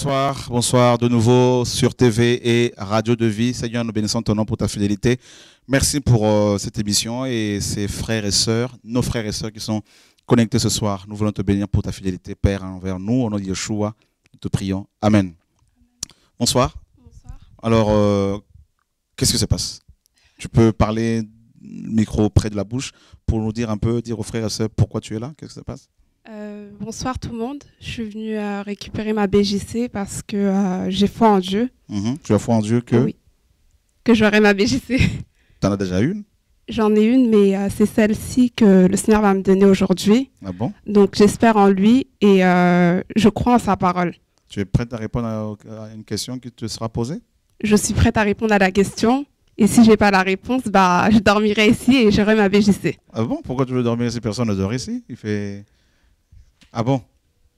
Bonsoir, bonsoir de nouveau sur TV et Radio de Vie. Seigneur, nous bénissons ton nom pour ta fidélité. Merci pour euh, cette émission et ses frères et sœurs, nos frères et sœurs qui sont connectés ce soir. Nous voulons te bénir pour ta fidélité, Père, envers nous. Au nom de Yeshua, nous te prions. Amen. Bonsoir. Bonsoir. Alors, euh, qu'est-ce qui se passe Tu peux parler micro près de la bouche pour nous dire un peu, dire aux frères et sœurs pourquoi tu es là, qu'est-ce qui se passe euh, bonsoir tout le monde. Je suis venue euh, récupérer ma BGC parce que euh, j'ai foi en Dieu. Mhm. tu as foi en Dieu que Que j'aurai ma BGC. en as déjà une J'en ai une, mais c'est celle-ci que le Seigneur va me donner aujourd'hui. Ah bon Donc j'espère en lui et je crois en sa parole. Tu es prête à répondre à, une question qui te sera posée Je suis prête à répondre à la question. Et si je n'ai pas la réponse, bah, je dormirai ici et j'aurai ma BGC. Ah bon Pourquoi tu veux dormir ici Personne ne dort ici. Il fait. Ah bon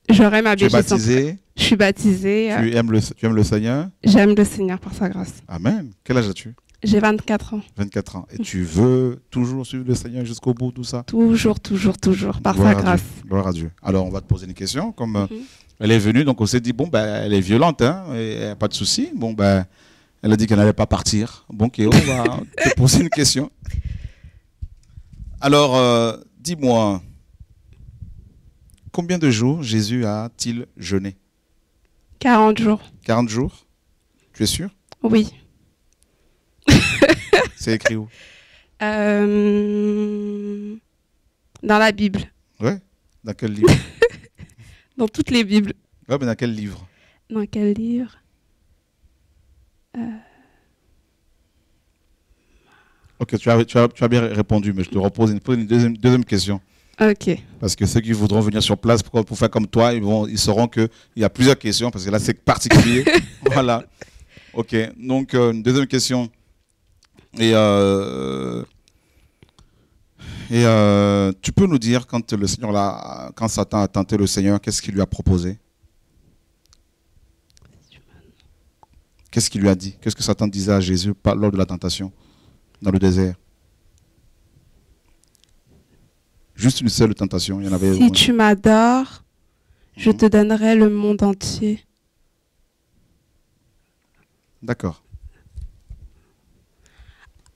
J'aurai ma bénédiction. Je suis baptisé Tu, euh, aimes le, tu aimes le Seigneur J'aime le Seigneur par sa grâce. Amen. Quel âge as-tu j'ai 24 ans. 24 ans. Et tu veux toujours suivre le Seigneur jusqu'au bout, tout ça Toujours, toujours, toujours, par sa grâce. gloire à Dieu. Alors, on va te poser une question. Comme euh, mhm. elle est venue, donc on s'est dit, bon, ben, elle est violente, hein, et, pas de souci. Bon, ben, elle a dit qu'elle n'allait pas partir. Bon, Kéo, on va te poser une question. Alors, euh, dis-moi, combien de jours Jésus a-t-il jeûné 40 jours. 40 jours Tu es sûr Oui. C'est écrit où euh, Dans la Bible. Ouais Dans quel livre Dans toutes les Bibles. Ouais, mais dans quel livre Dans quel livre euh. Ok, tu as, tu, as, bien répondu, mais je te repose une, une deuxième question. Parce que ceux qui voudront venir sur place pour, faire comme toi, ils, vont, ils sauront qu'il y a plusieurs questions, parce que là, c'est particulier. voilà. Ok. Donc, euh, une deuxième question. Et, euh, et euh, tu peux nous dire, quand, le Seigneur là, quand Satan a tenté le Seigneur, qu'est-ce qu'il lui a proposé Qu'est-ce qu'il lui a dit Qu'est-ce que Satan disait à Jésus lors de la tentation dans le désert Juste une seule tentation. Il y en avait si tu m'adores, je mhm. te donnerai le monde entier. D'accord.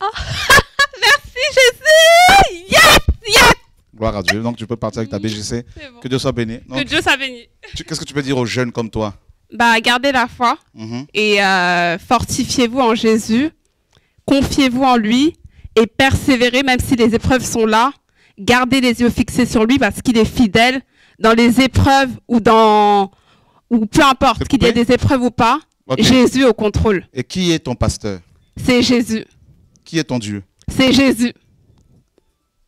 Oh, merci Jésus! Yes! Yes! Gloire à Dieu. Donc tu peux partir avec ta BGC. Que Dieu soit béni. que Dieu soit béni. Qu'est-ce que tu peux dire aux jeunes comme toi? Bah, gardez la foi mhm. et euh, fortifiez-vous en Jésus. Confiez-vous en lui et persévérez même si les épreuves sont là garder les yeux fixés sur lui parce qu'il est fidèle dans les épreuves ou dans ou peu importe qu'il y ait des épreuves ou pas, Jésus au contrôle. Et qui est ton pasteur C'est Jésus. Qui est ton Dieu C'est Jésus.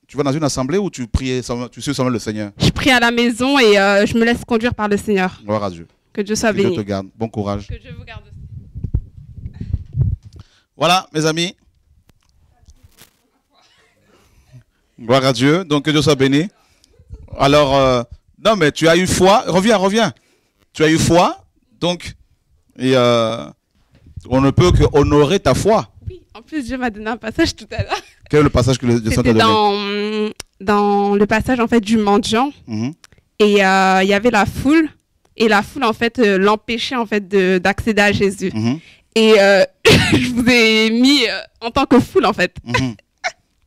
Tu vas dans une assemblée ou tu pries, tu suis le Seigneur Je prie à la maison et euh, je me laisse conduire par le Seigneur. Gloire à Dieu. Que Dieu soit béni. Que Dieu te garde. Bon courage. Que Dieu vous garde. aussi. Voilà, mes amis. Gloire à Dieu. Donc que Dieu soit béni. Alors, euh, non, mais tu as eu foi. Reviens, reviens. Tu as eu foi. Donc, et, euh, on ne peut que honorer ta foi. Oui, en plus, Dieu m'a donné un passage tout à l'heure. Quel est le passage que Dieu t'a donné dans, dans le passage, en fait, du mendiant. Mhm. Et euh, il y avait la foule. Et la foule, en fait, l'empêchait, en fait, d'accéder à Jésus. Mhm. Et je vous ai mis en tant que foule, en fait. Mhm.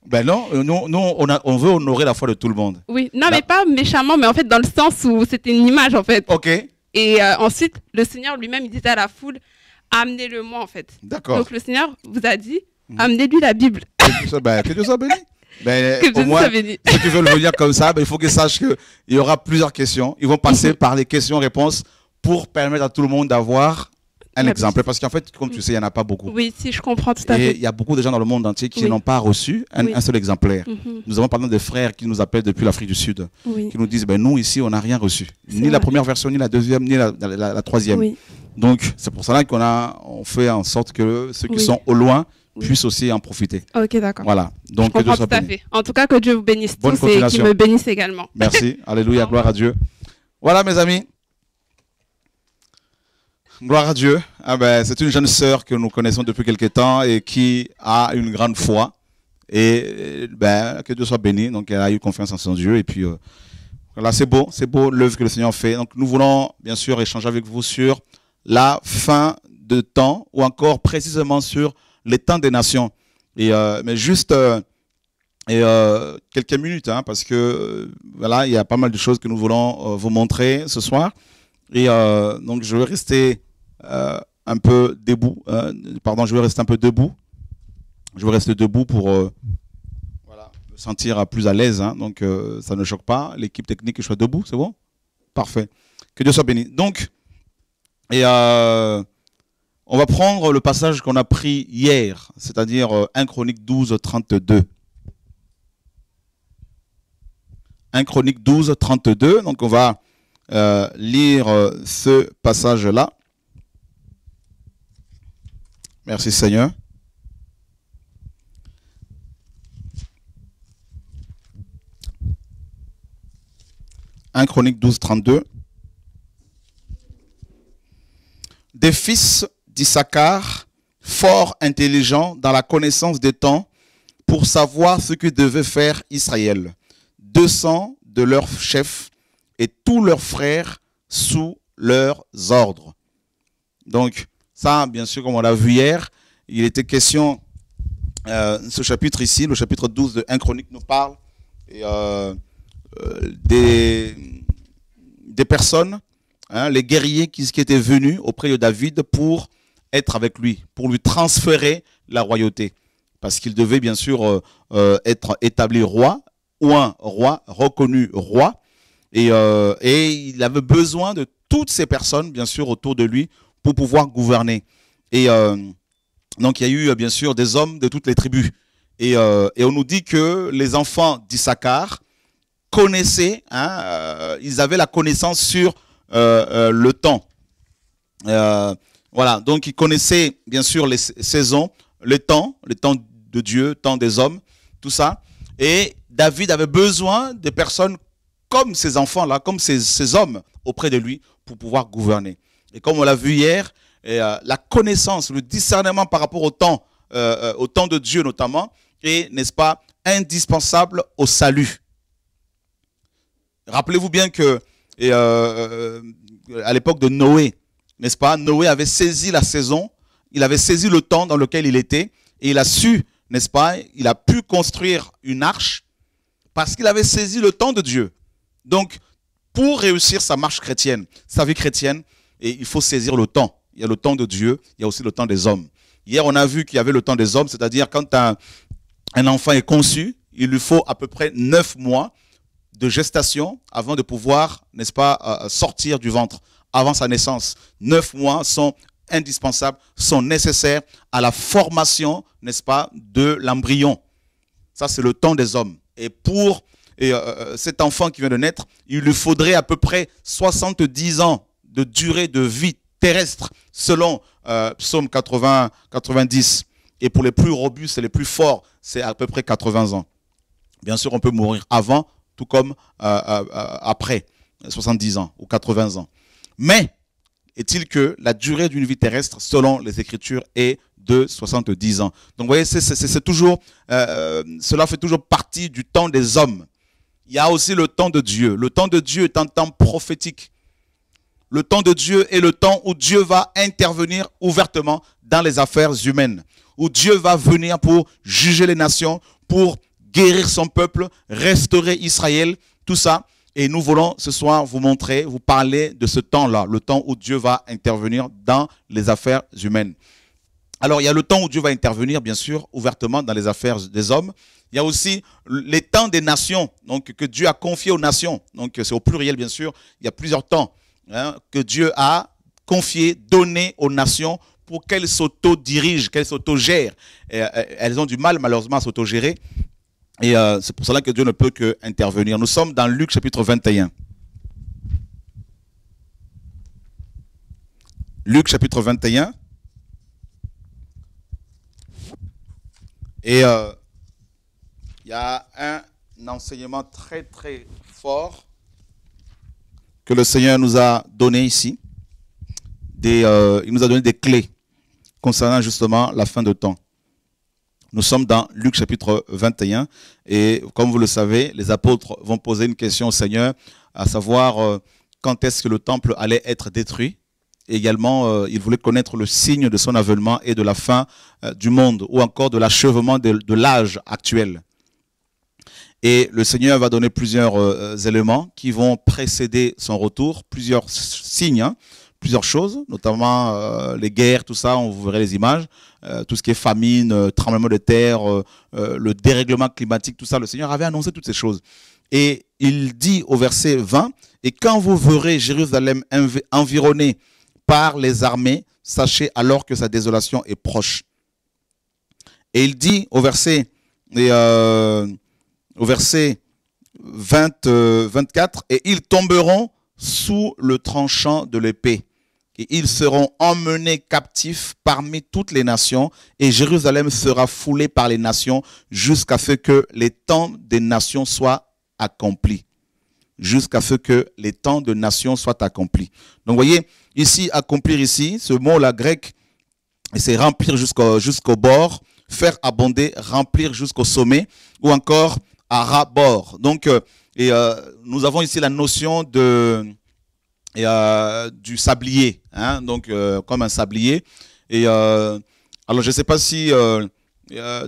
Ben non, euh, on, on, veut honorer la foi de tout le monde. Oui, non, mais pas méchamment, mais en fait, dans le sens où c'était une image, en fait. OK. Et euh, ensuite, le Seigneur lui-même, il disait à la foule, amenez-le-moi, en fait. D'accord. Donc, le Seigneur vous a dit, mhm. amenez-lui la Bible. que Dieu soit béni. que Dieu ben, soit béni. si tu veux le lire comme ça, ben, il faut qu'ils sachent qu'il y aura plusieurs questions. Ils vont passer par les questions-réponses pour permettre à tout le monde d'avoir un parce qu'en fait, comme tu sais, il n'y en a pas beaucoup. Oui, si, je comprends tout à fait. Et il y a beaucoup de gens dans le monde entier qui n'ont pas reçu un, seul exemplaire. Mhm. Nous avons par exemple des frères qui nous appellent depuis l'Afrique du Sud, qui nous disent, ben, nous, ici, on n'a rien reçu. Ni la première version, ni la deuxième, ni la, troisième. Donc, c'est pour cela qu'on a on fait en sorte que ceux qui sont au loin puissent aussi en profiter. Ok, d'accord. Voilà. Donc, je comprends tout à fait. En tout cas, que Dieu vous bénisse tous et qu'il me bénisse également. Merci. Alléluia, gloire à Dieu. Voilà, mes amis. Gloire à Dieu. Ah ben, c'est une jeune sœur que nous connaissons depuis quelques temps et qui a une grande foi. Et ben, que Dieu soit béni. Donc, elle a eu confiance en son Dieu. Et puis, là euh, voilà, c'est beau, c'est beau l'œuvre que le Seigneur fait. Donc, nous voulons bien sûr échanger avec vous sur la fin de temps ou encore précisément sur les temps des nations. Et, euh, mais juste euh, et, quelques minutes, hein, parce que voilà, il y a pas mal de choses que nous voulons vous montrer ce soir. Et donc, je vais rester euh, un peu debout. Hein. pardon, je vais rester un peu debout. Je vais rester debout pour euh, voilà, me sentir plus à l'aise. Hein. donc euh, ça ne choque pas. L'équipe technique, je suis debout, c'est bon Parfait. Que Dieu soit béni. Donc, et on va prendre le passage qu'on a pris hier, c'est-à-dire 1 Chronique 12, 32. 1 Chronique 12, 32. Donc on va lire ce passage-là. Merci Seigneur. 1 Chronique 12, 32. Des fils d'Issachar, fort intelligents, dans la connaissance des temps, pour savoir ce que devait faire Israël. 200 de leurs chefs et tous leurs frères sous leurs ordres. Donc, ça, bien sûr, comme on l'a vu hier, il était question, euh, ce chapitre ici, le chapitre 12 de 1 Chronique nous parle euh, euh, des, des personnes, hein, les guerriers qui, qui, étaient venus auprès de David pour être avec lui, pour lui transférer la royauté. Parce qu'il devait bien sûr être établi roi, ou un roi, reconnu roi. Et, et il avait besoin de toutes ces personnes, bien sûr, autour de lui pour pouvoir gouverner. Et euh, donc il y a eu euh, bien sûr des hommes de toutes les tribus. Et, euh, on nous dit que les enfants d'Issachar connaissaient, hein, ils avaient la connaissance sur le temps. voilà, donc ils connaissaient bien sûr les saisons, le temps, le temps de Dieu, le temps des hommes, tout ça. Et David avait besoin de personnes comme ces enfants-là, comme ces hommes auprès de lui pour pouvoir gouverner. Et comme on l'a vu hier, euh, la connaissance, le discernement par rapport au temps, euh, euh, au temps de Dieu notamment, est, n'est-ce pas, indispensable au salut. Rappelez-vous bien que et, à l'époque de Noé, n'est-ce pas, Noé avait saisi la saison, il avait saisi le temps dans lequel il était, et il a su, n'est-ce pas, il a pu construire une arche parce qu'il avait saisi le temps de Dieu. Donc, pour réussir sa marche chrétienne, sa vie chrétienne, et il faut saisir le temps. Il y a le temps de Dieu, il y a aussi le temps des hommes. Hier, on a vu qu'il y avait le temps des hommes, c'est-à-dire quand un, un enfant est conçu, il lui faut à peu près neuf mois de gestation avant de pouvoir, n'est-ce pas, euh, sortir du ventre avant sa naissance. Neuf mois sont indispensables, sont nécessaires à la formation, n'est-ce pas, de l'embryon. Ça, c'est le temps des hommes. Et pour et, euh, euh, cet enfant qui vient de naître, il lui faudrait à peu près 70 ans de durée de vie terrestre selon euh, Psaume 80, 90. Et pour les plus robustes et les plus forts, c'est à peu près 80 ans. Bien sûr, on peut mourir avant, tout comme euh, euh, après 70 ans ou 80 ans. Mais est-il que la durée d'une vie terrestre, selon les Écritures, est de 70 ans Donc, vous voyez, c'est toujours, cela fait toujours partie du temps des hommes. Il y a aussi le temps de Dieu. Le temps de Dieu est un temps prophétique le temps de Dieu est le temps où Dieu va intervenir ouvertement dans les affaires humaines, où Dieu va venir pour juger les nations, pour guérir son peuple, restaurer Israël, tout ça. Et nous voulons ce soir vous montrer, vous parler de ce temps-là, le temps où Dieu va intervenir dans les affaires humaines. Alors, il y a le temps où Dieu va intervenir, bien sûr, ouvertement dans les affaires des hommes. Il y a aussi les temps des nations, donc que Dieu a confié aux nations. Donc, c'est au pluriel, bien sûr. Il y a plusieurs temps. Hein, que Dieu a confié, donné aux nations pour qu'elles s'auto-dirigent, qu'elles s'auto-gèrent. Euh, elles ont du mal malheureusement à s'auto-gérer. Et euh, c'est pour cela que Dieu ne peut que intervenir. Nous sommes dans Luc chapitre 21. Luc chapitre 21. Et euh, il y a un enseignement très très fort que le Seigneur nous a donné ici. Des, euh, il nous a donné des clés concernant justement la fin de temps. Nous sommes dans Luc chapitre 21 et comme vous le savez, les apôtres vont poser une question au Seigneur, à savoir euh, quand est-ce que le temple allait être détruit. également, euh, il ils voulaient connaître le signe de son avènement et de la fin du monde ou encore de l'achèvement de l'âge actuel. Et le Seigneur va donner plusieurs euh, éléments qui vont précéder son retour, plusieurs signes, hein. plusieurs choses, notamment euh, les guerres, tout ça, on vous les images, euh, tout ce qui est famine, tremblement de terre, le dérèglement climatique, tout ça. Le Seigneur avait annoncé toutes ces choses. Et il dit au verset 20, et quand vous verrez Jérusalem environné par les armées, sachez alors que sa désolation est proche. Et il dit au verset... Et au verset 20, 24, euh, et ils tomberont sous le tranchant de l'épée. Et ils seront emmenés captifs parmi toutes les nations, et Jérusalem sera foulée par les nations jusqu'à ce que les temps des nations soient accomplis. Jusqu'à ce que les temps de nations soient accomplis. Donc, voyez, ici, accomplir ici, ce mot-là grec, c'est remplir jusqu'au jusqu'au bord, faire abonder, remplir jusqu'au sommet, ou encore à rabord. Donc, euh, et, euh, nous avons ici la notion de, euh, du sablier, hein, donc comme un sablier. Et alors, je ne sais pas si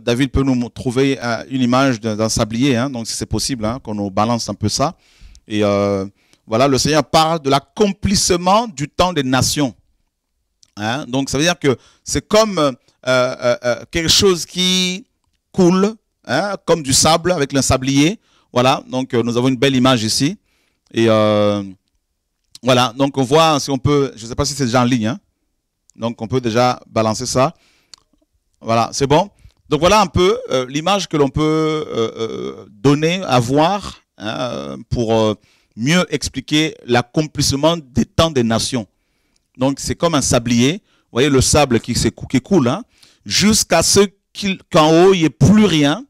David peut nous trouver une image d'un sablier, hein, donc si c'est possible, hein, qu'on nous balance un peu ça. Et voilà, le Seigneur parle de l'accomplissement du temps des nations. donc ça veut dire que c'est comme quelque chose qui coule Hein, comme du sable avec un sablier. Voilà, donc euh, nous avons une belle image ici. Et euh, voilà, donc on voit si on peut, je ne sais pas si c'est déjà en ligne, hein. donc on peut déjà balancer ça. Voilà, c'est bon. Donc voilà un peu euh, l'image que l'on peut donner avoir, hein, pour mieux expliquer l'accomplissement des temps des nations. Donc c'est comme un sablier, vous voyez le sable qui, s'écoule coule, jusqu'à ce qu'en haut il n'y ait plus rien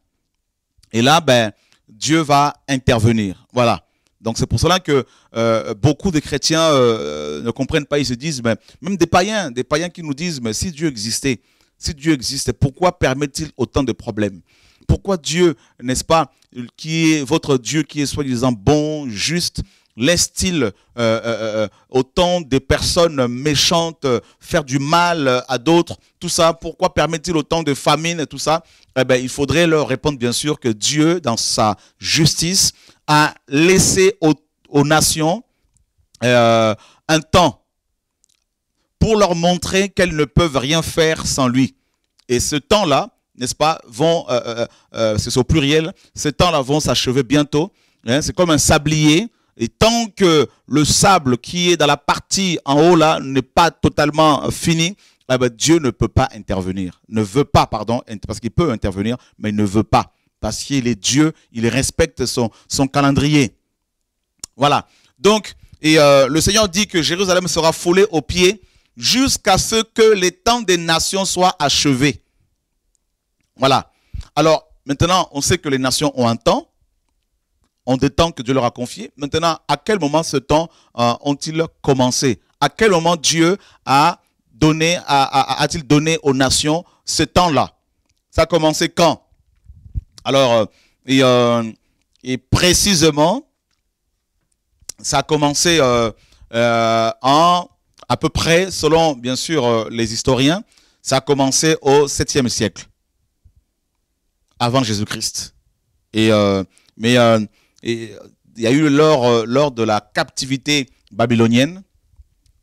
et là, ben, Dieu va intervenir. Voilà. Donc c'est pour cela que euh, beaucoup de chrétiens euh, ne comprennent pas, ils se disent, mais, ben, même des païens, des païens qui nous disent, mais si Dieu existait, si Dieu existe, pourquoi permet-il autant de problèmes Pourquoi Dieu, n'est-ce pas, qui est votre Dieu qui est soi-disant bon, juste, Laisse-t-il euh, euh, euh, autant de personnes méchantes faire du mal à d'autres Tout ça, pourquoi permet-il autant de famines et tout ça Eh ben, il faudrait leur répondre, bien sûr, que Dieu, dans sa justice, a laissé aux, nations un temps pour leur montrer qu'elles ne peuvent rien faire sans lui. Et ce temps-là, n'est-ce pas, vont, c'est au pluriel, ce temps-là vont s'achever bientôt. Hein. c'est comme un sablier et tant que le sable qui est dans la partie en haut là n'est pas totalement euh, fini, eh ben, Dieu ne peut pas intervenir, ne veut pas, pardon, parce qu'il peut intervenir, mais il ne veut pas. Parce qu'il est Dieu, il respecte son, calendrier. Voilà. Donc, et euh, le Seigneur dit que Jérusalem sera foulée aux pieds jusqu'à ce que les temps des nations soient achevés. Voilà. Alors, maintenant, on sait que les nations ont un temps ont des temps que Dieu leur a confié. Maintenant, à quel moment ce temps euh, ont-ils commencé À quel moment Dieu a donné, a, t il donné aux nations ce temps-là Ça a commencé quand Alors, euh, et, euh, et, précisément, ça a commencé en à peu près, selon bien sûr les historiens, ça a commencé au 7e siècle, avant Jésus-Christ. Et mais euh, il y a eu lors, euh, lors de la captivité babylonienne,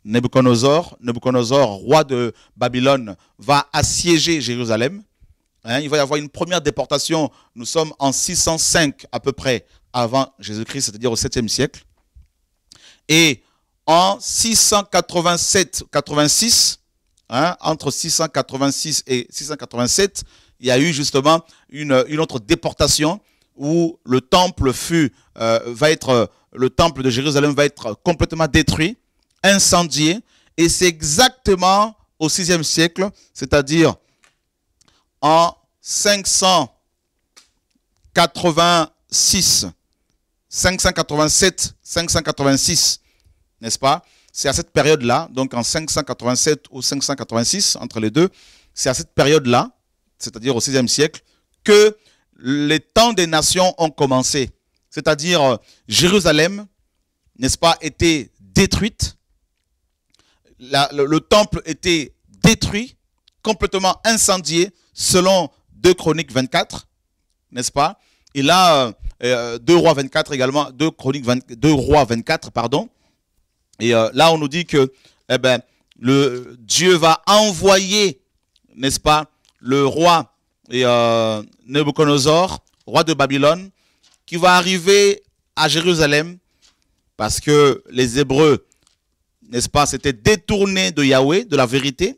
Nebuchadnezzar, Nebuchadnezzar, roi de Babylone, va assiéger Jérusalem. Hein, il va y avoir une première déportation. Nous sommes en 605 à peu près avant Jésus-Christ, c'est-à-dire au 7e siècle. Et en 687-86, hein, entre 686 et 687, il y a eu justement une, une autre déportation où le temple fut, euh, va être, euh, le temple de Jérusalem va être complètement détruit, incendié, et c'est exactement au VIe siècle, c'est-à-dire en 586, 587, 586, n'est-ce pas C'est à cette période-là, donc en 587 ou 586, entre les deux, c'est à cette période-là, c'est-à-dire au VIe siècle, que les temps des nations ont commencé. C'est-à-dire, euh, Jérusalem, n'est-ce pas, était détruite. le, temple était détruit, complètement incendié, selon 2 Chroniques 24, n'est-ce pas Et là, 2 euh, euh, Rois 24 également, 2 Chroniques Rois 24, pardon. Et là, on nous dit que eh ben, Dieu va envoyer, n'est-ce pas, le roi et euh, Nebuchadnezzar, roi de Babylone, qui va arriver à Jérusalem parce que les Hébreux, n'est-ce pas, s'étaient détournés de Yahweh, de la vérité.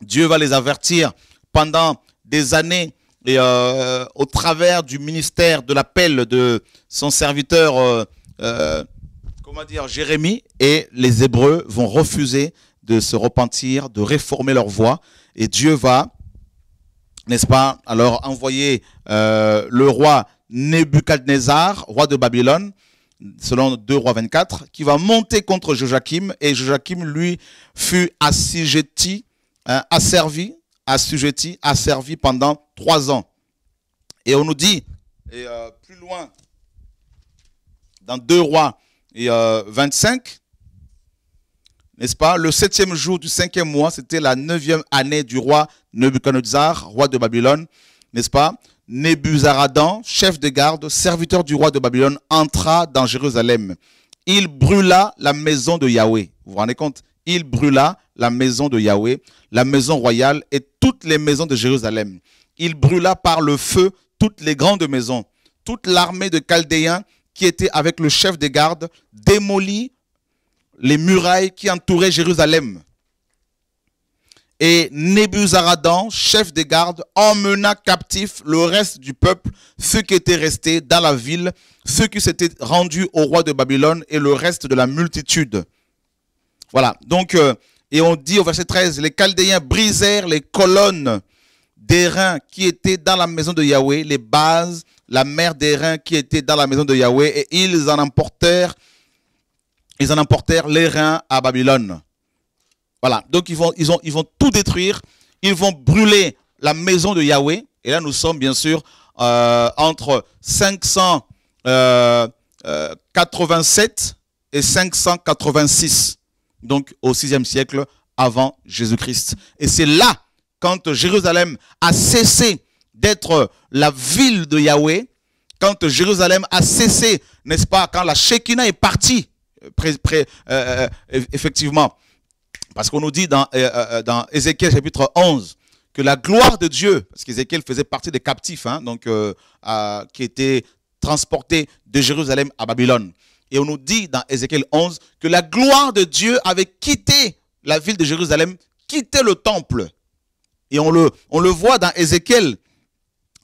Dieu va les avertir pendant des années et euh, au travers du ministère de l'appel de son serviteur, euh, comment dire, Jérémie, et les Hébreux vont refuser de se repentir, de réformer leur voie, et Dieu va n'est-ce pas Alors envoyer euh, le roi Nebuchadnezzar, roi de Babylone, selon 2 rois 24, qui va monter contre Joachim, et Joachim, lui, fut assujetti, hein, asservi, assujetti, asservi pendant trois ans. Et on nous dit, et euh, plus loin, dans 2 rois et, 25, euh, n'est-ce pas Le septième jour du cinquième mois, c'était la neuvième année du roi Nebuchadnezzar, roi de Babylone, n'est-ce pas Nebuzaradan, chef de garde, serviteur du roi de Babylone, entra dans Jérusalem. Il brûla la maison de Yahweh. Vous vous rendez compte Il brûla la maison de Yahweh, la maison royale et toutes les maisons de Jérusalem. Il brûla par le feu toutes les grandes maisons. Toute l'armée de Chaldéens qui était avec le chef des gardes démolit les murailles qui entouraient Jérusalem. Et Nebuzaradan, chef des gardes, emmena captif le reste du peuple, ceux qui étaient restés dans la ville, ceux qui s'étaient rendus au roi de Babylone et le reste de la multitude. Voilà, donc, euh, et on dit au verset 13, les Chaldéens brisèrent les colonnes reins qui étaient dans la maison de Yahweh, les bases, la mer reins qui était dans la maison de Yahweh, et ils en emportèrent, ils en emportèrent à Babylone. Voilà. Donc ils vont, ils, ont, ils vont tout détruire. Ils vont brûler la maison de Yahweh. Et là, nous sommes bien sûr euh, entre 587 euh, euh, et 586. Donc au 6 siècle avant Jésus-Christ. Et c'est là, quand Jérusalem a cessé d'être la ville de Yahweh, quand Jérusalem a cessé, n'est-ce pas, quand la Shekinah est partie, effectivement, parce qu'on nous dit dans, euh, euh, euh, Ézéchiel chapitre 11 que la gloire de Dieu, parce qu'Ézéchiel faisait partie des captifs, hein, donc, qui étaient transportés de Jérusalem à Babylone. Et on nous dit dans Ézéchiel 11 que la gloire de Dieu avait quitté la ville de Jérusalem, quitté le temple. Et on le, voit dans Ézéchiel.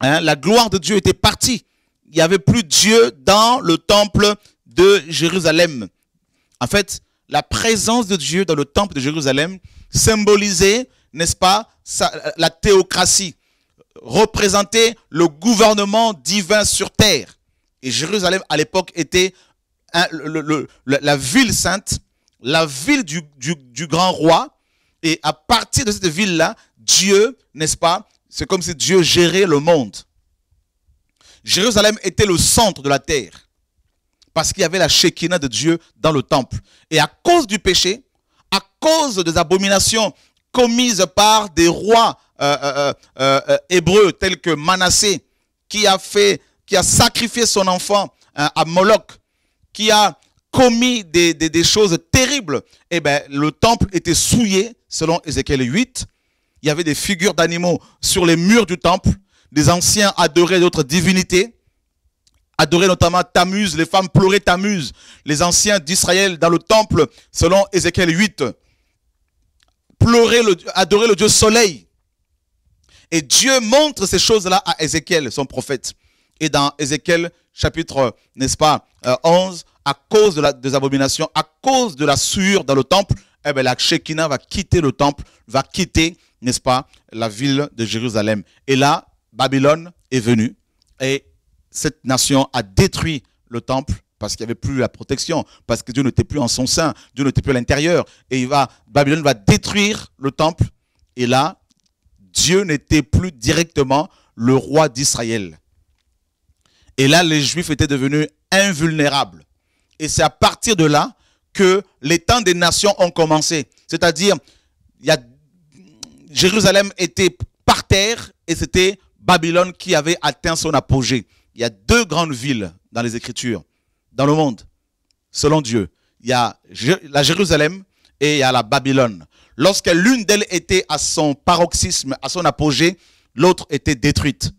Hein, la gloire de Dieu était partie. Il n'y avait plus Dieu dans le temple de Jérusalem. En fait, la présence de Dieu dans le temple de Jérusalem symbolisait, n'est-ce pas, la théocratie, représentait le gouvernement divin sur terre. Et Jérusalem, à l'époque, était la ville sainte, la ville du, du grand roi. Et à partir de cette ville-là, Dieu, n'est-ce pas, c'est comme si Dieu gérait le monde. Jérusalem était le centre de la terre. Parce qu'il y avait la Shekinah de Dieu dans le temple. Et à cause du péché, à cause des abominations commises par des rois euh, euh, euh, hébreux tels que Manassé, qui a fait, qui a sacrifié son enfant à Moloch, qui a commis des, choses terribles, eh ben, le temple était souillé, selon Ézéchiel 8. Il y avait des figures d'animaux sur les murs du temple. des anciens adoraient d'autres divinités adorer notamment t'amuse les femmes pleuraient t'amuse les anciens d'Israël dans le temple, selon Ézéchiel 8. Pleurer, le, adorer le Dieu soleil. Et Dieu montre ces choses-là à Ézéchiel, son prophète. Et dans Ézéchiel chapitre, n'est-ce pas, 11, euh, à cause de la, des abominations, à cause de la sueur dans le temple, eh ben, la Shekinah va quitter le temple, va quitter, n'est-ce pas, la ville de Jérusalem. Et là, Babylone est venue et cette nation a détruit le temple parce qu'il n'y avait plus la protection, parce que Dieu n'était plus en son sein, Dieu n'était plus à l'intérieur. Et il va, Babylone va détruire le temple. Et là, Dieu n'était plus directement le roi d'Israël. Et là, les Juifs étaient devenus invulnérables. Et c'est à partir de là que les temps des nations ont commencé. C'est-à-dire, Jérusalem était par terre et c'était Babylone qui avait atteint son apogée il y a deux grandes villes dans les Écritures, dans le monde, selon Dieu. Il y a la Jérusalem et il y a la Babylone. Lorsque l'une d'elles était à son paroxysme, à son apogée, l'autre était détruite.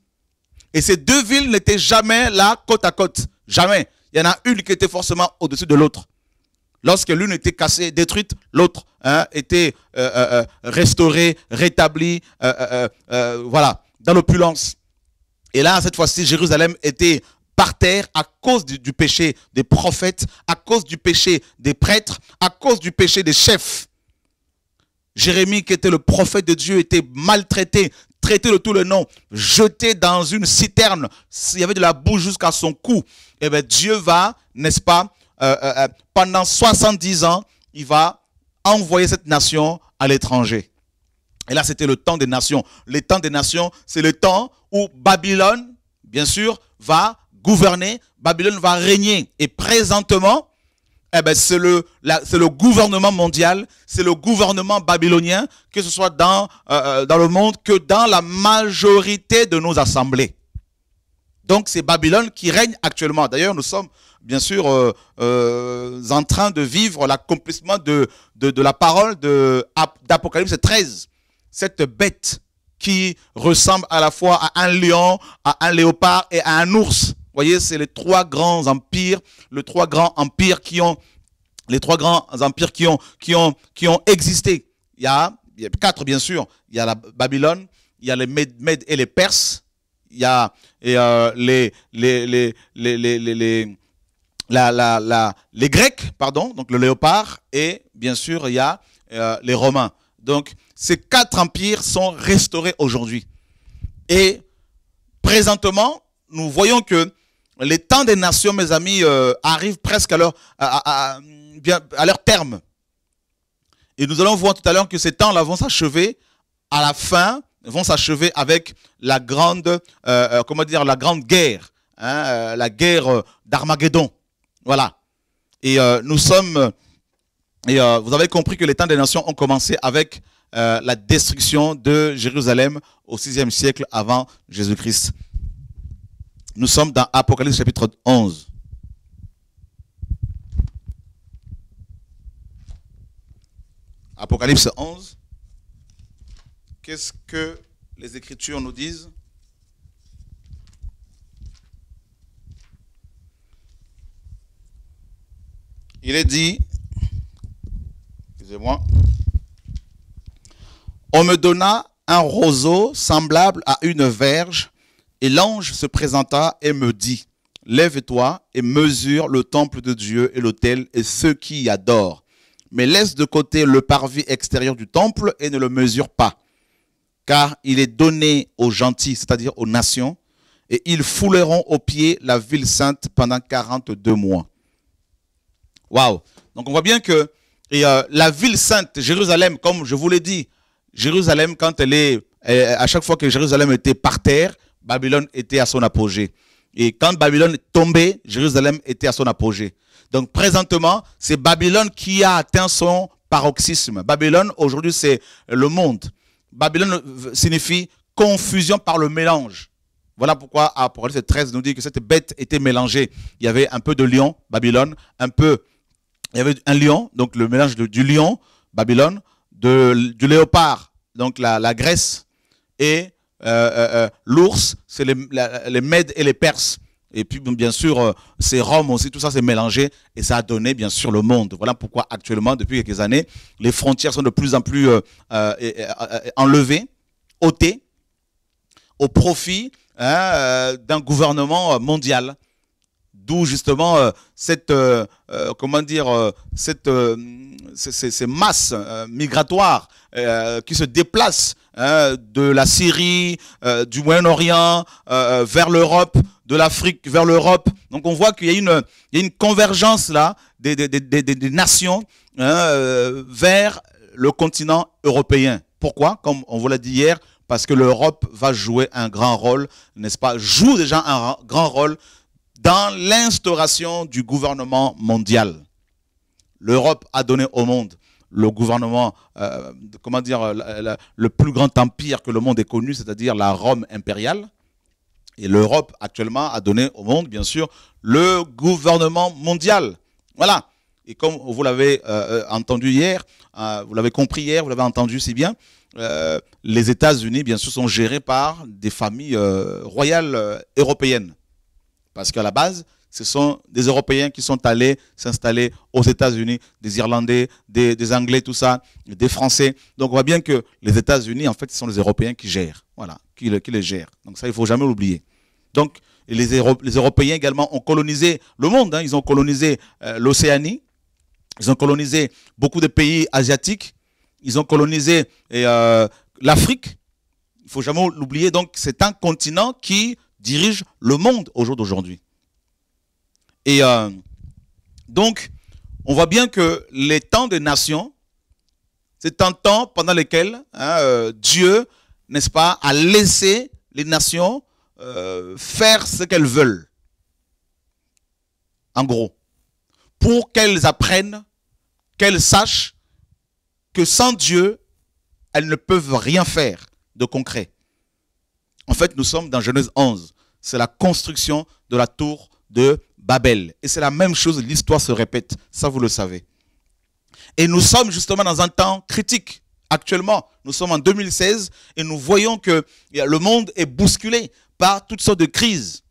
Et ces deux villes n'étaient jamais là côte à côte. Jamais. Il y en a une qui était forcément au-dessus de l'autre. Lorsque l'une était cassée, détruite, l'autre hein, était euh, euh, euh, restaurée, rétablie, voilà, dans l'opulence. Et là, cette fois-ci, Jérusalem était par terre à cause du, péché des prophètes, à cause du péché des prêtres, à cause du péché des chefs. Jérémie, qui était le prophète de Dieu, était maltraité, traité de tout le nom, jeté dans une citerne. Il y avait de la boue jusqu'à son cou. Et eh bien Dieu va, n'est-ce pas, euh, euh, euh, pendant 70 ans, il va envoyer cette nation à l'étranger. Et là, c'était le temps des nations. Le temps des nations, c'est le temps où Babylone, bien sûr, va gouverner, Babylone va régner. Et présentement, eh ben, c'est le, le, gouvernement mondial, c'est le gouvernement babylonien, que ce soit dans, euh, euh, dans le monde que dans la majorité de nos assemblées. Donc c'est Babylone qui règne actuellement. D'ailleurs, nous sommes bien sûr euh, en train de vivre l'accomplissement de, de, de, la parole d'Apocalypse 13. Cette bête qui ressemble à la fois à un lion, à un léopard et à un ours. Vous voyez, c'est les trois grands empires, les trois grands empires qui ont, les trois grands empires qui ont, qui ont, qui ont existé. Il y, a, a quatre, bien sûr. Il y a la Babylone, il y a les Mèdes et les Perses, il y a et, euh, les, les, les, les Grecs, pardon, donc le léopard, et bien sûr, il y a euh, les Romains. Donc, ces quatre empires sont restaurés aujourd'hui. Et présentement, nous voyons que les temps des nations, mes amis, euh, arrivent presque à leur, à, leur terme. Et nous allons voir tout à l'heure que ces temps-là vont s'achever à la fin, vont s'achever avec la grande, euh, euh, comment dire, la grande guerre, hein, la guerre d'Armageddon. Voilà. Et nous sommes, et vous avez compris que les temps des nations ont commencé avec euh, la destruction de Jérusalem au 6e siècle avant Jésus-Christ. Nous sommes dans Apocalypse chapitre 11. Apocalypse 11. Qu'est-ce que les Écritures nous disent Il est dit, excusez-moi, on me donna un roseau semblable à une verge, et l'ange se présenta et me dit, Lève-toi et mesure le temple de Dieu et l'autel et ceux qui y adorent. Mais laisse de côté le parvis extérieur du temple et ne le mesure pas, car il est donné aux gentils, c'est-à-dire aux nations, et ils fouleront au pied la ville sainte pendant 42 mois. Waouh Donc on voit bien que euh, la ville sainte, Jérusalem, comme je vous l'ai dit, Jérusalem, quand elle est, eh, à chaque fois que Jérusalem était par terre, Babylone était à son apogée. Et quand Babylone tombait, Jérusalem était à son apogée. Donc présentement, c'est Babylone qui a atteint son paroxysme. Babylone, aujourd'hui, c'est le monde. Babylone signifie confusion par le mélange. Voilà pourquoi Apocalypse 13 nous dit que cette bête était mélangée. Il y avait un peu de lion, Babylone, un peu... Il y avait un lion, donc le mélange du lion, Babylone, du léopard, donc la, Grèce, et euh, euh, euh, l'ours, c'est les, Mèdes et les Perses. Et puis, bien sûr, c'est Rome aussi, tout ça s'est mélangé et ça a donné, bien sûr, le monde. Voilà pourquoi actuellement, depuis quelques années, les frontières sont de plus en plus enlevées, ôtées, au profit hein, d'un gouvernement mondial d'où justement euh, cette, euh, euh, comment dire, cette, ces, masses migratoires qui se déplacent hein, de la Syrie, du Moyen-Orient vers l'Europe, de l'Afrique vers l'Europe. Donc on voit qu'il y, a une convergence là des, des, nations hein, vers le continent européen. Pourquoi Comme on vous l'a dit hier, parce que l'Europe va jouer un grand rôle, n'est-ce pas Joue déjà un grand rôle dans l'instauration du gouvernement mondial. L'Europe a donné au monde le gouvernement, euh, comment dire, le plus grand empire que le monde ait connu, c'est-à-dire la Rome impériale. Et l'Europe actuellement a donné au monde, bien sûr, le gouvernement mondial. Voilà. Et comme vous l'avez euh, euh, entendu hier, vous l'avez compris hier, vous l'avez entendu si bien, les États-Unis, bien sûr, sont gérés par des familles royales européennes. Parce qu'à la base, ce sont des Européens qui sont allés s'installer aux États-Unis, des Irlandais, des, Anglais, tout ça, des Français. Donc on voit bien que les États-Unis, en fait, ce sont les Européens qui gèrent, voilà, qui, les gèrent. Donc ça, il ne faut jamais l'oublier. Donc les, Européens également ont colonisé le monde, hein. ils ont colonisé euh, l'Océanie, ils ont colonisé beaucoup de pays asiatiques, ils ont colonisé euh, l'Afrique. Il ne faut jamais l'oublier. Donc c'est un continent qui dirige le monde au jour d'aujourd'hui. Et euh, donc, on voit bien que les temps des nations, c'est un temps pendant lequel hein, euh, Dieu, n'est-ce pas, a laissé les nations euh, faire ce qu'elles veulent. En gros, pour qu'elles apprennent, qu'elles sachent que sans Dieu, elles ne peuvent rien faire de concret. En fait, nous sommes dans Genèse 11. C'est la construction de la tour de Babel. Et c'est la même chose, l'histoire se répète, ça vous le savez. Et nous sommes justement dans un temps critique. Actuellement, nous sommes en 2016 et nous voyons que le monde est bousculé par toutes sortes de crises.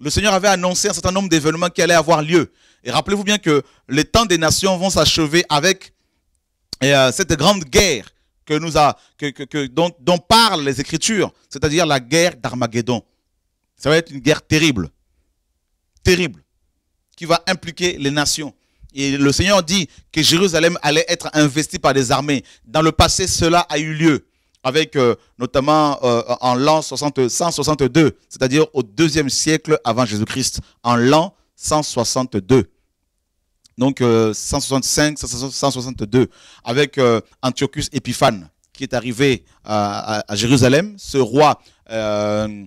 Le Seigneur avait annoncé un certain nombre d'événements qui allaient avoir lieu. Et rappelez-vous bien que les temps des nations vont s'achever avec euh, cette grande guerre nous a, que, que, dont, dont parlent les Écritures, c'est-à-dire la guerre d'Armageddon. Ça va être une guerre terrible, terrible, qui va impliquer les nations. Et le Seigneur dit que Jérusalem allait être investie par des armées. Dans le passé, cela a eu lieu, avec euh, notamment euh, en l'an 162, c'est-à-dire au deuxième siècle avant Jésus-Christ, en l'an 162 donc 165, euh, 162, avec euh, Antiochus Épiphane, qui est arrivé à, Jérusalem, ce roi euh,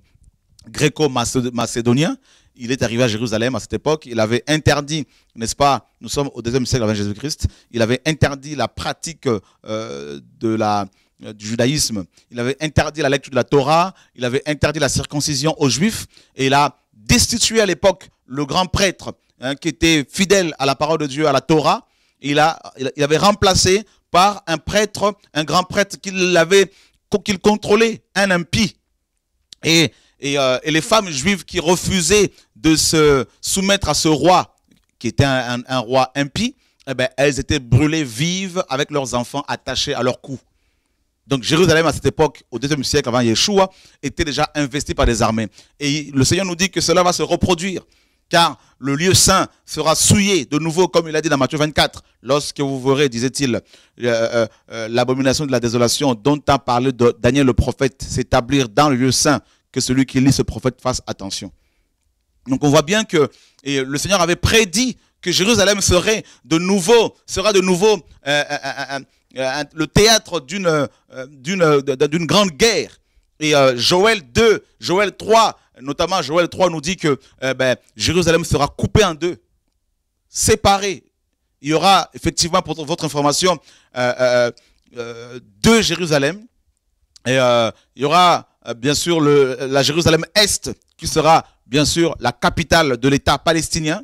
gréco-macédonien. Il est arrivé à Jérusalem à cette époque. Il avait interdit, n'est-ce pas, nous sommes au deuxième siècle avant Jésus-Christ, il avait interdit la pratique de la, du judaïsme. Il avait interdit la lecture de la Torah, il avait interdit la circoncision aux juifs, et il a destitué à l'époque le grand prêtre Hein, qui était fidèle à la parole de Dieu, à la Torah, il, a, il avait remplacé par un prêtre, un grand prêtre qu'il l'avait, qu'il contrôlait, un impie. Euh, et, les femmes juives qui refusaient de se soumettre à ce roi, qui était un, roi impie, eh ben, elles étaient brûlées vives avec leurs enfants attachés à leur cou. Donc Jérusalem à cette époque, au deuxième siècle avant Yeshua, était déjà investie par des armées. Et le Seigneur nous dit que cela va se reproduire car le lieu saint sera souillé de nouveau, comme il a dit dans Matthieu 24, lorsque vous verrez, disait-il, euh, euh, euh, l'abomination de la désolation dont a parlé Daniel le prophète s'établir dans le lieu saint, que celui qui lit ce prophète fasse attention. Donc on voit bien que le Seigneur avait prédit que Jérusalem serait de nouveau, sera de nouveau le théâtre d'une grande guerre. Et Joël 2, Joël 3, notamment Joël 3 nous dit que euh, ben, Jérusalem sera coupée en deux, séparée. Il y aura effectivement, pour votre information, euh, euh, deux Jérusalem. Et il y aura bien sûr la Jérusalem Est qui sera bien sûr la capitale de l'État palestinien.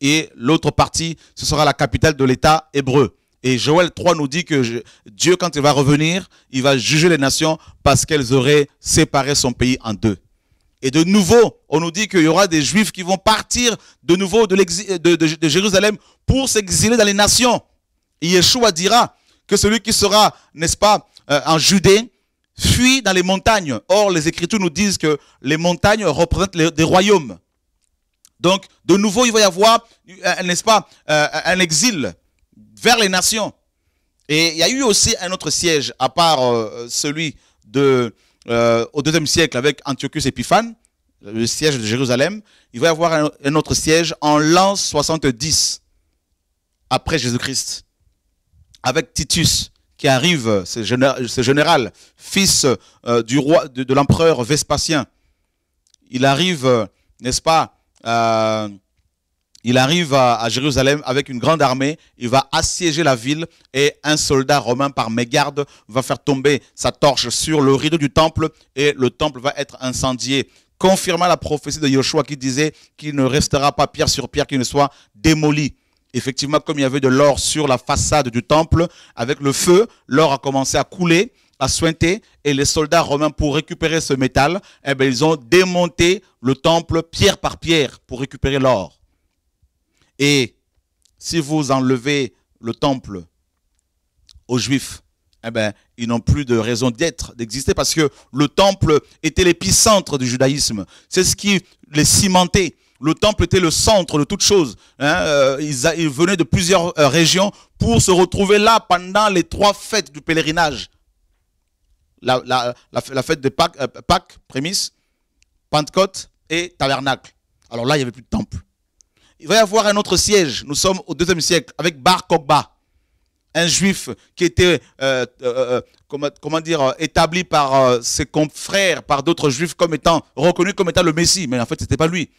Et l'autre partie, ce sera la capitale de l'État hébreu. Et Joël 3 nous dit que Dieu, quand il va revenir, il va juger les nations parce qu'elles auraient séparé son pays en deux. Et de nouveau, on nous dit qu'il y aura des Juifs qui vont partir de nouveau de, euh, Jérusalem pour s'exiler dans les nations. Et Yeshua dira que celui qui sera, n'est-ce pas, euh, en Judée, fuit dans les montagnes. Or, les Écritures nous disent que les montagnes représentent des royaumes. Donc, de nouveau, il va y avoir, euh, n'est-ce pas, un exil vers les nations. Et il y a eu aussi un autre siège, à part celui de, euh, au deuxième siècle avec Antiochus Épiphane, le siège de Jérusalem. Il va y avoir un, autre siège en l'an 70 après Jésus-Christ, avec Titus qui arrive, ce général, fils euh, du roi, de, l'empereur Vespasien. Il arrive, n'est-ce pas, euh, il arrive à, Jérusalem avec une grande armée, il va assiéger la ville et un soldat romain par mégarde va faire tomber sa torche sur le rideau du temple et le temple va être incendié, confirmant la prophétie de Joshua qui disait qu'il ne restera pas pierre sur pierre qu'il ne soit démoli. Effectivement, comme il y avait de l'or sur la façade du temple, avec le feu, l'or a commencé à couler, à sointer, et les soldats romains, pour récupérer ce métal, eh bien, ils ont démonté le temple pierre par pierre pour récupérer l'or. Et si vous enlevez le temple aux Juifs, eh ben, ils n'ont plus de raison d'être, d'exister, parce que le temple était l'épicentre du judaïsme. C'est ce qui les cimentait. Le temple était le centre de toutes choses. Hein. Euh, ils, venaient de plusieurs euh, régions pour se retrouver là pendant les trois fêtes du pèlerinage. La, fête de Pâques, euh, Pâques, prémisse, Pentecôte et tabernacle. Alors là, il n'y avait plus de temple il va y avoir un autre siège. Nous sommes au deuxième siècle avec Bar Kokba, un juif qui était, euh, euh, euh, comment, dire, établi par ses confrères, par d'autres juifs comme étant reconnu comme étant le Messie, mais en fait c'était pas lui.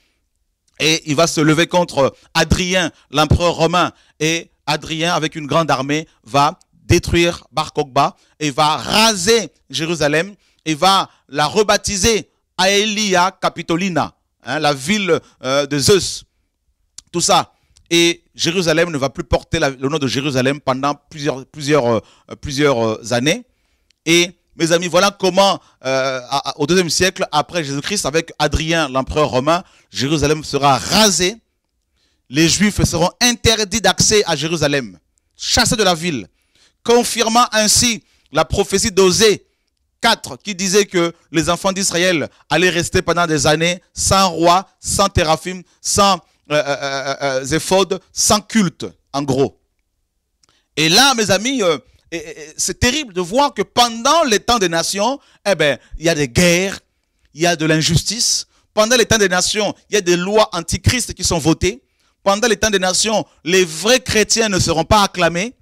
Et il va se lever contre Adrien, l'empereur romain, et Adrien avec une grande armée va détruire Bar Kokba et va raser Jérusalem et va la rebaptiser Aelia Capitolina, hein, la ville de Zeus ça. Et Jérusalem ne va plus porter le nom de Jérusalem pendant plusieurs, plusieurs, euh, plusieurs euh, années. Et mes amis, voilà comment, euh, au deuxième siècle après Jésus-Christ, avec Adrien, l'empereur romain, Jérusalem sera rasée. Les Juifs seront interdits d'accès à Jérusalem, chassés de la ville, confirmant ainsi la prophétie d'Osée 4 qui disait que les enfants d'Israël allaient rester pendant des années sans roi, sans Teraphim, sans euh, euh, euh, euh sans culte, en gros. Et là, mes amis, c'est terrible de voir que pendant les temps des nations, eh ben, il y a des guerres, il y a de l'injustice. Pendant les temps des nations, il y a des lois antichristes qui sont votées. Pendant les temps des nations, les vrais chrétiens ne seront pas acclamés.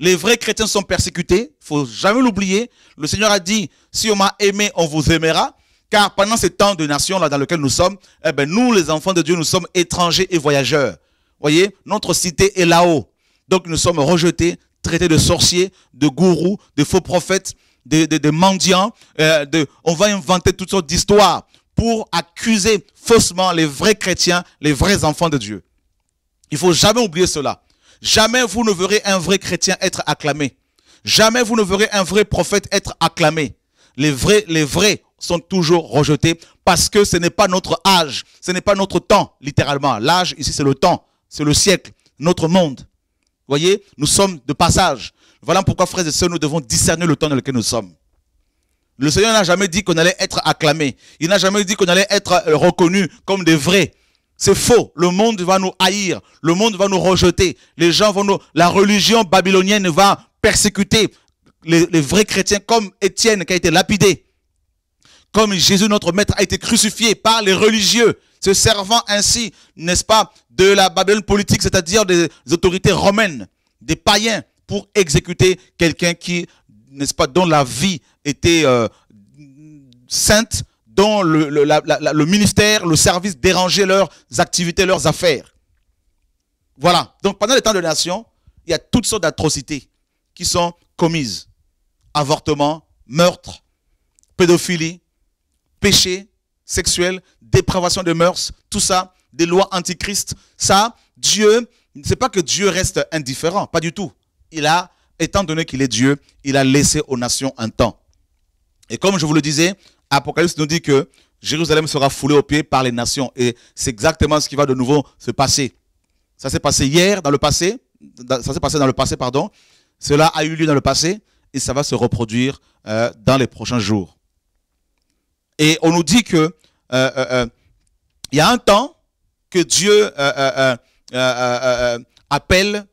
Les vrais chrétiens sont persécutés. Il faut jamais l'oublier. Le Seigneur a dit, si on m'a aimé, on vous aimera. Car pendant ce temps de nation là dans lequel nous sommes, eh ben, nous, les enfants de Dieu, nous sommes étrangers et voyageurs. Voyez, notre cité est là-haut. Donc nous sommes rejetés, traités de sorciers, de gourous, de faux prophètes, de, de, mendiants. Euh, de, on va inventer toutes sortes d'histoires pour accuser faussement les vrais chrétiens, les vrais enfants de Dieu. Il faut jamais oublier cela. Jamais vous ne verrez un vrai chrétien être acclamé. Jamais vous ne verrez un vrai prophète être acclamé. Les vrais, les vrais sont toujours rejetés parce que ce n'est pas notre âge, ce n'est pas notre temps, littéralement. L'âge, ici, c'est le temps, c'est le siècle, notre monde. Vous voyez, nous sommes de passage. Voilà pourquoi, frères et sœurs, nous devons discerner le temps dans lequel nous sommes. Le Seigneur n'a jamais dit qu'on allait être acclamé. Il n'a jamais dit qu'on allait être euh, reconnu comme des vrais. C'est faux. Le monde va nous haïr. Le monde va nous rejeter. Les gens vont nous, la religion babylonienne va persécuter les, vrais chrétiens comme Étienne qui a été lapidé, comme Jésus notre maître a été crucifié par les religieux, se servant ainsi, n'est-ce pas, de la Babylone politique, c'est-à-dire des autorités romaines, des païens, pour exécuter quelqu'un qui, n'est-ce pas, dont la vie était euh, sainte, dont le, le, ministère, le service dérangeait leurs activités, leurs affaires. Voilà. Donc pendant les temps de nation, il y a toutes sortes d'atrocités qui sont commises. Avortement, meurtre, pédophilie, péché sexuel, dépravation de mœurs, tout ça, des lois antichristes. ça, Dieu, c'est pas que Dieu reste indifférent, pas du tout. Il a, étant donné qu'il est Dieu, il a laissé aux nations un temps. Et comme je vous le disais, Apocalypse nous dit que Jérusalem sera foulée aux pieds par les nations. Et c'est exactement ce qui va de nouveau se passer. Ça s'est passé hier dans le passé. Ça s'est passé dans le passé, pardon. Cela a eu lieu dans le passé et ça va se reproduire euh, dans les prochains jours. Et on nous dit que euh, euh, il y a un temps que Dieu appelle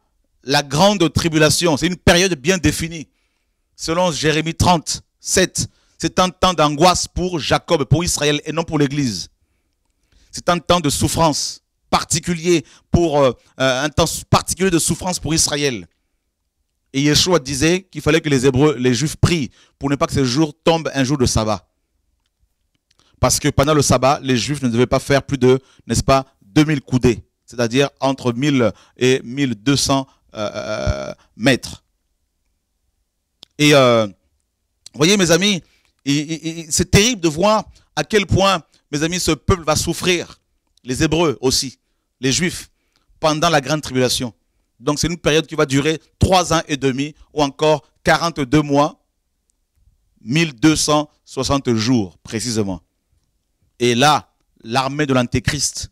la grande tribulation. C'est une période bien définie. Selon Jérémie 30, c'est un temps d'angoisse pour Jacob, pour Israël et non pour l'Église. C'est un temps de souffrance particulier pour un temps particulier de souffrance pour Israël. Et Yeshua disait qu'il fallait que les Hébreux, les Juifs prient pour ne pas que ce jour tombe un jour de sabbat. Parce que pendant le sabbat, les Juifs ne devaient pas faire plus de, n'est-ce pas, 2000 coudées, c'est-à-dire entre 1000 et 1200 euh, euh, euh, mètres. Et voyez mes amis, c'est terrible de voir à quel point, mes amis, ce peuple va souffrir, les Hébreux aussi, les Juifs, pendant la grande tribulation. Donc c'est une période qui va durer trois ans et demi ou encore 42 mois, 1260 jours précisément. Et là, l'armée de l'Antéchrist,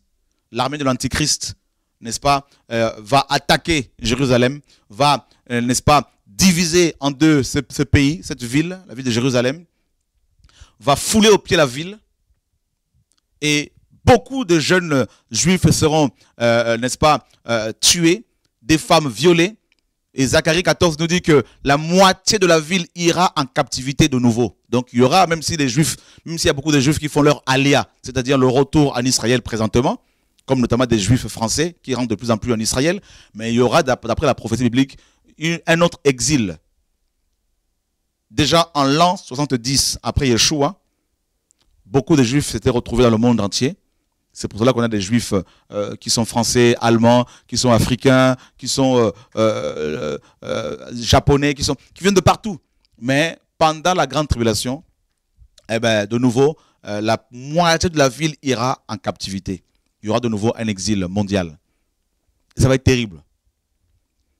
l'armée de l'Antéchrist, n'est-ce pas, euh, va attaquer Jérusalem, va, euh, n'est-ce pas, diviser en deux ce, pays, cette ville, la ville de Jérusalem, va fouler au pied la ville, et beaucoup de jeunes juifs seront, euh, n'est-ce pas, tués, des femmes violées. Et Zacharie 14 nous dit que la moitié de la ville ira en captivité de nouveau. Donc il y aura, même si les juifs, même s'il y a beaucoup de juifs qui font leur aléa, c'est-à-dire le retour en Israël présentement, comme notamment des juifs français qui rentrent de plus en plus en Israël, mais il y aura, d'après la prophétie biblique, un autre exil. Déjà en l'an 70 après Yeshua, beaucoup de juifs s'étaient retrouvés dans le monde entier. C'est pour cela qu'on a des juifs euh, qui sont français, allemands, qui sont africains, qui sont euh, euh, japonais, qui, sont, qui viennent de partout. Mais pendant la grande tribulation, eh ben, de nouveau, la moitié de la ville ira en captivité. Il y aura de nouveau un exil mondial. ça va être terrible.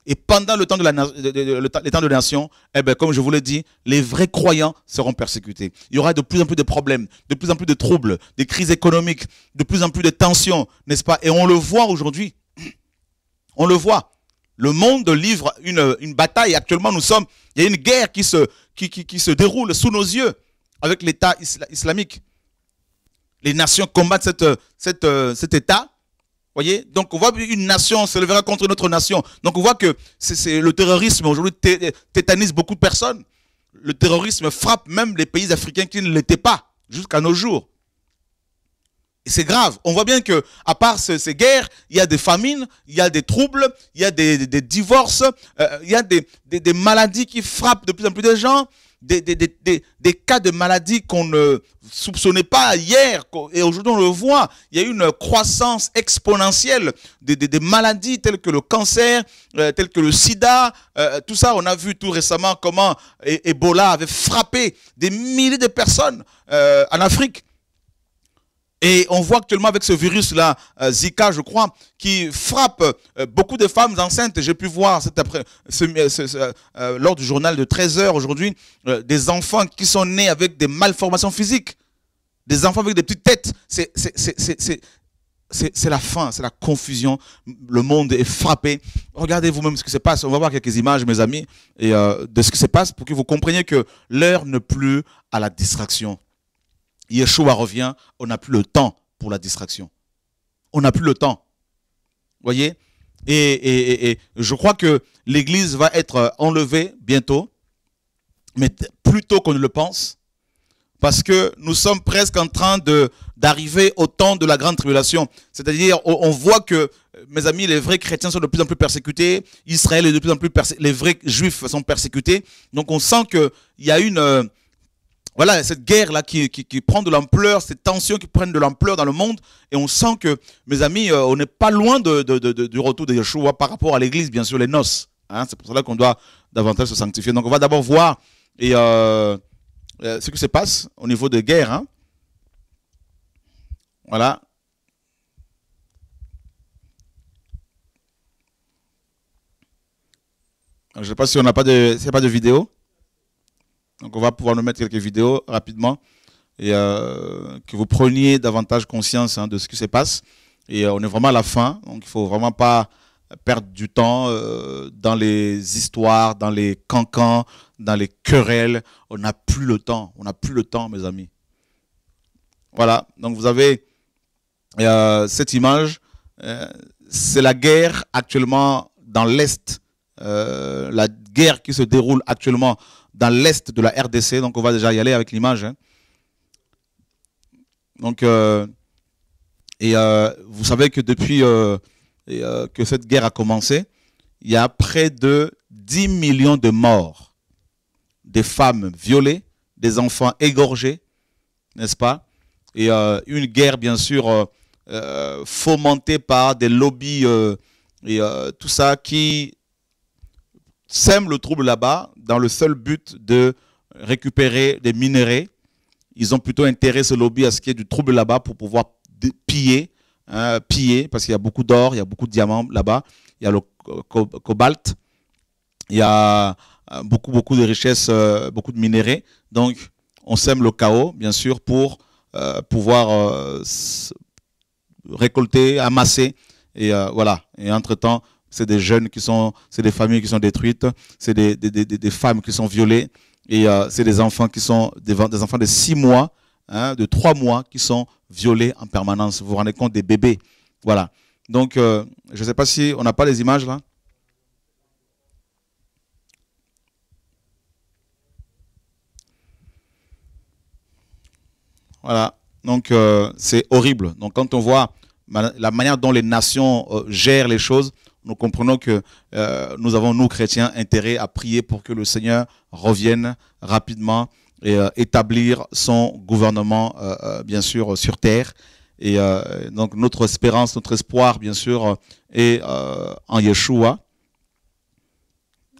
Et pendant le temps de la, temps, les temps de la nation, eh ben, comme je vous l'ai dit, les vrais croyants seront persécutés. Il y aura de plus en plus de problèmes, de plus en plus de troubles, des crises économiques, de plus en plus de tensions, n'est-ce pas Et on le voit aujourd'hui. On le voit. Le monde livre une, bataille. Actuellement, nous sommes, il y a une guerre qui se, qui, qui, se déroule sous nos yeux avec l'État islamique. Les nations combattent cette, cette, cet État voyez Donc on voit une nation se levera contre notre nation. Donc on voit que le terrorisme aujourd'hui tétanise beaucoup de personnes. Le terrorisme frappe même les pays africains qui ne l'étaient pas jusqu'à nos jours. Et c'est grave. On voit bien que, à part ces guerres, il y a des famines, il y a des troubles, il y a des, divorces, euh, il y a des, maladies qui frappent de plus en plus de gens, des, cas de maladies qu'on ne soupçonnait pas hier, et aujourd'hui on le voit, il y a eu une croissance exponentielle des, maladies telles que le cancer, euh, telles que le sida, euh, tout ça, on a vu tout récemment comment e- Ebola avait frappé des milliers de personnes euh, en Afrique. Et on voit actuellement avec ce virus-là, euh, Zika, je crois, qui frappe euh, beaucoup de femmes enceintes. J'ai pu voir cet après, euh, lors du journal de 13h aujourd'hui des enfants qui sont nés avec des malformations physiques, des enfants avec des petites têtes. C'est la fin, c'est la confusion. Le monde est frappé. Regardez vous-même ce qui se passe. On va voir quelques images, mes amis, de ce qui se passe pour que vous compreniez que l'heure ne plus à la distraction. Yeshua revient, on n'a plus le temps pour la distraction. On n'a plus le temps. Vous Voyez et, et, je crois que l'Église va être enlevée bientôt, mais plus tôt qu'on ne le pense, parce que nous sommes presque en train d'arriver au temps de la grande tribulation. C'est-à-dire, on voit que, mes amis, les vrais chrétiens sont de plus en plus persécutés, Israël est de plus en plus persécuté, les vrais juifs sont persécutés. Donc on sent qu'il y a une voilà, cette guerre-là qui, prend de l'ampleur, ces tensions qui prennent de l'ampleur dans le monde. Et on sent que, mes amis, euh, on n'est pas loin du retour de Yeshua par rapport à l'Église, bien sûr, les noces. Hein. c'est pour cela qu'on doit davantage se sanctifier. Donc on va d'abord voir euh, euh, ce qui se passe au niveau de guerre. Hein. Voilà. Je ne sais pas si on n'a pas de, pas de vidéo. Donc on va pouvoir nous mettre quelques vidéos rapidement et euh, que vous preniez davantage conscience hein, de ce qui se passe. Et euh, on est vraiment à la fin, donc il faut vraiment pas perdre du temps euh, dans les histoires, dans les cancans, dans les querelles. On n'a plus le temps, on n'a plus le temps, mes amis. Voilà, donc vous avez cette image. C'est la guerre actuellement dans l'Est, la guerre qui se déroule actuellement dans l'est de la RDC. Donc on va déjà y aller avec l'image. Hein. Donc, euh, et euh, vous savez que depuis euh, que cette guerre a commencé, il y a près de 10 millions de morts, des femmes violées, des enfants égorgés, n'est-ce pas Et une guerre, bien sûr, fomentée par des lobbies et tout ça qui sèment le trouble là-bas dans le seul but de récupérer des minéraux. Ils ont plutôt intérêt, ce lobby, à ce qu'il y ait du trouble là-bas pour pouvoir piller, hein, piller parce qu'il y a beaucoup d'or, il y a beaucoup de diamants là-bas, il y a le cobalt, il y a euh, beaucoup, beaucoup de richesses, euh, beaucoup de minéraux. Donc, on sème le chaos, bien sûr, pour euh, pouvoir récolter, amasser, et voilà. Et entre-temps, c'est des jeunes qui sont, c'est des familles qui sont détruites, c'est des, femmes qui sont violées, et euh, c'est des enfants qui sont des, enfants de six mois, hein, de trois mois qui sont violés en permanence. Vous vous rendez compte des bébés, voilà. Donc, euh, je ne sais pas si on n'a pas les images là. Voilà. Donc, euh, c'est horrible. Donc, quand on voit la manière dont les nations gèrent les choses, nous comprenons que euh, nous avons, nous chrétiens, intérêt à prier pour que le Seigneur revienne rapidement et euh, établir son gouvernement, euh, bien sûr, sur terre. Et donc notre espérance, notre espoir, bien sûr, est en Yeshua.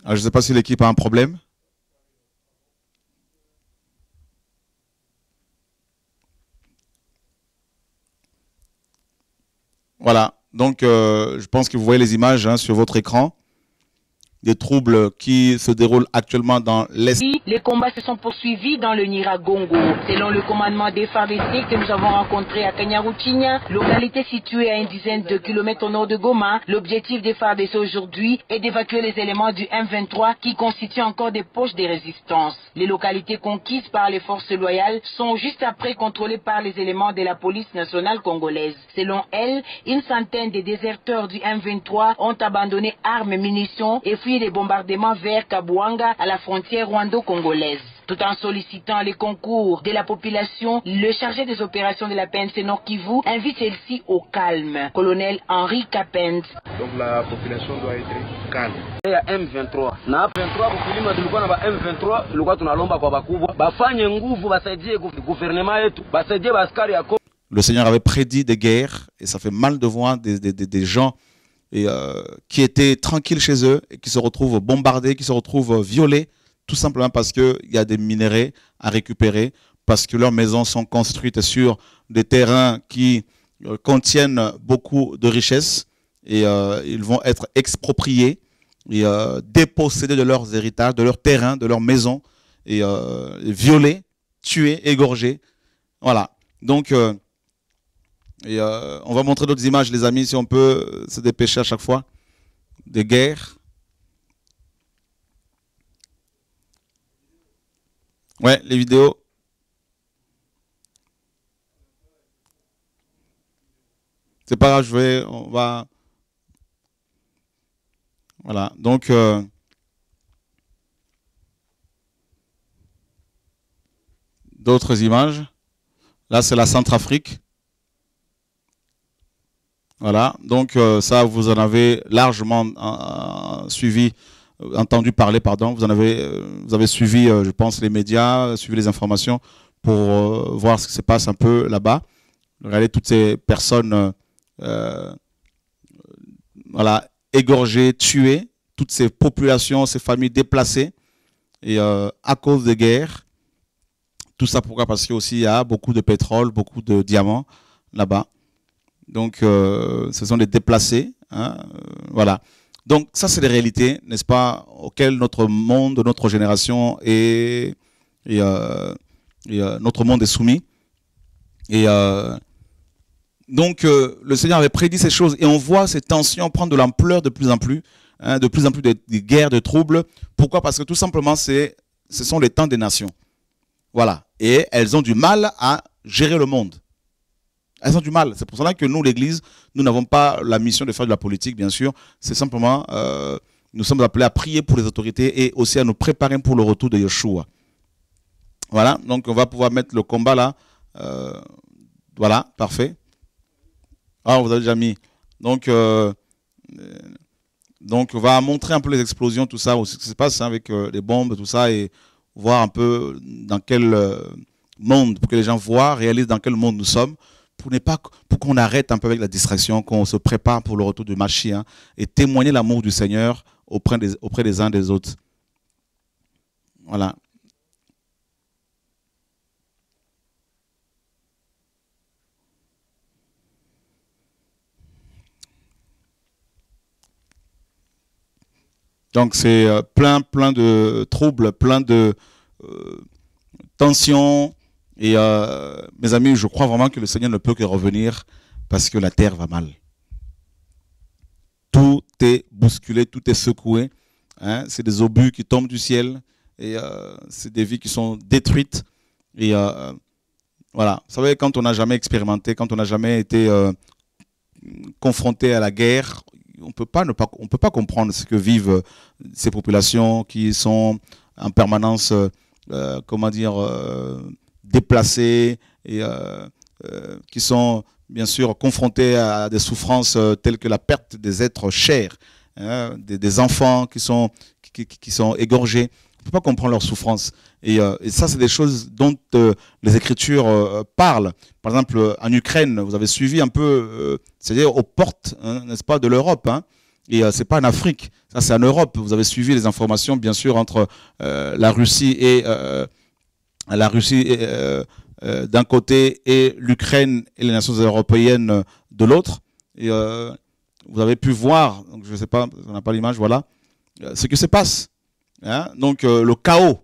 Ah, je ne sais pas si l'équipe a un problème. Voilà. Donc, euh, je pense que vous voyez les images hein, sur votre écran des troubles qui se déroulent actuellement dans l'Est. Les combats se sont poursuivis dans le Niragongo. Selon le commandement des FARDC que nous avons rencontré à Kanyaruchinya, localité située à une dizaine de kilomètres au nord de Goma, l'objectif des FARDC aujourd'hui est d'évacuer les éléments du M23 qui constituent encore des poches de résistance. Les localités conquises par les forces loyales sont juste après contrôlées par les éléments de la police nationale congolaise. Selon elle, une centaine de déserteurs du M23 ont abandonné armes, munitions et fui depuis les bombardements vers Kabouanga à la frontière rwando-congolaise. Tout en sollicitant les concours de la population, le chargé des opérations de la PNC Nord Kivu invite celle-ci au calme. Colonel Henri Capent. Donc la population doit être calme. Il y a M23. Na M23 kulima on va M23 tulikuwa tunalomba kwa bakubwa bafanye nguvu basaidie gouvernement yetu basaidie baskari ya Le Seigneur avait prédit des guerres et ça fait mal de voir des, des, des, des gens euh, qui étaient tranquilles chez eux, et qui se retrouvent bombardés, qui se retrouvent euh, violés, tout simplement parce qu'il y a des minerais à récupérer, parce que leurs maisons sont construites sur des terrains qui euh, contiennent beaucoup de richesses, et ils vont être expropriés et dépossédés de leurs héritages, de leurs terrains, de leurs maisons, et violés, tués, égorgés. Voilà. Donc, et euh, on va montrer d'autres images, les amis, si on peut se dépêcher à chaque fois, Des guerres. Ouais, les vidéos. C'est pas grave, je vais, on va. Voilà, donc. Euh, d'autres images. Là, c'est la Centrafrique. Voilà, donc euh, ça, vous en avez largement euh, suivi, euh, entendu parler, pardon. Vous en avez, vous avez suivi, je pense, les médias, suivi les informations pour voir ce qui se passe un peu là-bas. Regardez toutes ces personnes, voilà, égorgées, tuées, toutes ces populations, ces familles déplacées et à cause de guerre, Tout ça pourquoi Parce qu'il y a aussi beaucoup de pétrole, beaucoup de diamants là-bas. Donc, euh, ce sont des déplacés. Hein, euh, voilà. Donc, ça, c'est des réalités, n'est-ce pas, auxquelles notre monde, notre génération est, et, euh, notre monde est soumis. Et donc, le Seigneur avait prédit ces choses et on voit ces tensions prendre de l'ampleur de plus en plus, hein, de plus en plus de, guerres, de troubles. Pourquoi Parce que tout simplement, ce sont les temps des nations. Voilà. Et elles ont du mal à gérer le monde. Elles ont du mal. C'est pour cela que nous, l'Église, nous n'avons pas la mission de faire de la politique, bien sûr. C'est simplement, euh, nous sommes appelés à prier pour les autorités et aussi à nous préparer pour le retour de Yeshua. Voilà, donc on va pouvoir mettre le combat là. Euh, voilà, parfait. Ah, vous avez déjà mis. Donc, euh, donc, on va montrer un peu les explosions, tout ça, ce qui se passe hein, avec les bombes, tout ça, et voir un peu dans quel monde, pour que les gens voient, réalisent dans quel monde nous sommes pour, pas, pour qu'on arrête un peu avec la distraction, qu'on se prépare pour le retour du machin hein, et témoigner l'amour du Seigneur auprès des, auprès des uns des autres. Voilà. Donc c'est euh, plein, plein de troubles, plein de euh, tensions, et euh, mes amis, je crois vraiment que le Seigneur ne peut que revenir parce que la terre va mal. Tout est bousculé, tout est secoué. Hein. C'est des obus qui tombent du ciel et euh, c'est des vies qui sont détruites. Et euh, voilà, vous savez, quand on n'a jamais expérimenté, quand on n'a jamais été confronté à la guerre, on peut ne pas, on peut pas comprendre ce que vivent ces populations qui sont en permanence, comment dire déplacés, et, euh, euh, qui sont bien sûr confrontés à des souffrances euh, telles que la perte des êtres chers, hein, des, enfants qui sont, qui, sont égorgés. On ne peut pas comprendre leurs souffrances. Et, ça, c'est des choses dont les Écritures parlent. Par exemple, en Ukraine, vous avez suivi un peu, c'est-à-dire aux portes, hein, n'est-ce pas, de l'Europe. Hein. et ce c'est pas en Afrique, ça c'est en Europe. Vous avez suivi les informations, bien sûr, entre la Russie et, la Russie euh, euh, d'un côté et l'Ukraine et les nations européennes de l'autre. Et euh, vous avez pu voir, je ne sais pas, on n'a pas l'image, voilà, ce qui se passe. Hein. donc le chaos.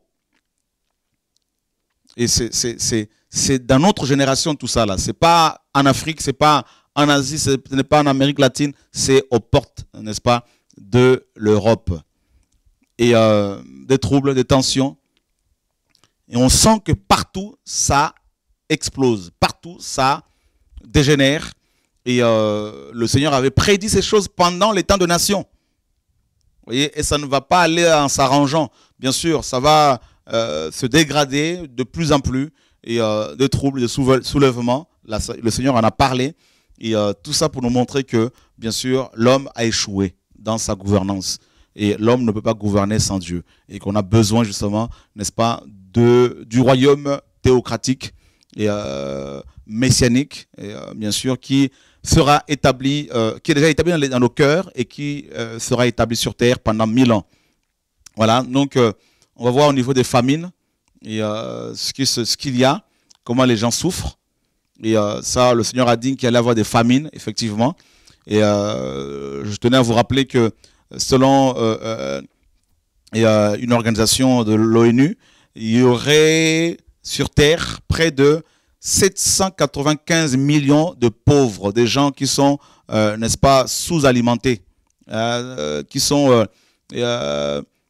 Et c'est dans notre génération tout ça là. n'est pas en Afrique, ce n'est pas en Asie, ce n'est pas en Amérique latine, c'est aux portes, n'est-ce pas, de l'Europe. Et des troubles, des tensions, et on sent que partout, ça explose. Partout, ça dégénère. Et euh, le Seigneur avait prédit ces choses pendant les temps de nation. Vous voyez, et ça ne va pas aller en s'arrangeant. Bien sûr, ça va euh, se dégrader de plus en plus. Et euh, de troubles, de soulèvements, le Seigneur en a parlé. Et tout ça pour nous montrer que, bien sûr, l'homme a échoué dans sa gouvernance. Et l'homme ne peut pas gouverner sans Dieu. Et qu'on a besoin justement, n'est-ce pas, du royaume théocratique et euh, messianique, et, euh, bien sûr, qui sera établi, euh, qui est déjà établi dans, nos cœurs et qui sera établi sur terre pendant mille ans. Voilà, donc on va voir au niveau des famines et ce qu'il ce y a, comment les gens souffrent. Et ça, le Seigneur a dit qu'il allait avoir des famines, effectivement. Et je tenais à vous rappeler que selon une organisation de l'ONU, il y aurait sur Terre près de 795 millions de pauvres, des gens qui sont, euh, n'est-ce pas, sous-alimentés, euh, euh, qui sont,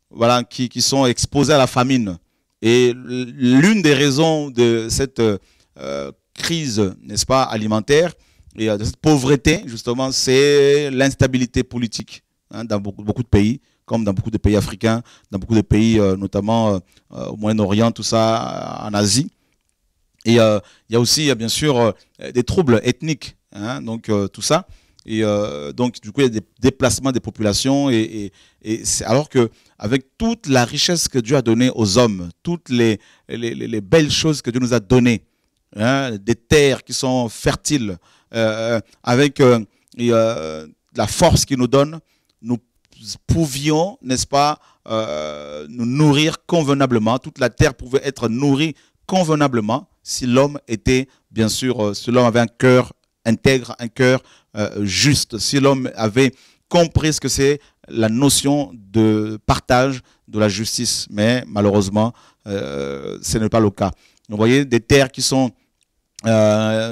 voilà, qui, sont exposés à la famine. Et l'une des raisons de cette crise, n'est-ce pas, alimentaire et de cette pauvreté, justement, c'est l'instabilité politique hein, dans beaucoup, beaucoup de pays comme dans beaucoup de pays africains, dans beaucoup de pays, euh, notamment euh, euh, au Moyen-Orient, tout ça, en Asie. Et il y a aussi, bien sûr, des troubles ethniques, hein, donc tout ça. Et donc, du coup, il y a des déplacements des populations. Et, alors que, avec toute la richesse que Dieu a donnée aux hommes, toutes les, les, belles choses que Dieu nous a données, hein, des terres qui sont fertiles, avec la force qu'il nous donne, pouvions, n'est-ce pas, euh, nous nourrir convenablement. Toute la terre pouvait être nourrie convenablement si l'homme était, bien sûr, euh, si l'homme avait un cœur intègre, un cœur euh, juste, si l'homme avait compris ce que c'est la notion de partage de la justice. Mais malheureusement, ce n'est pas le cas. Vous voyez des terres qui sont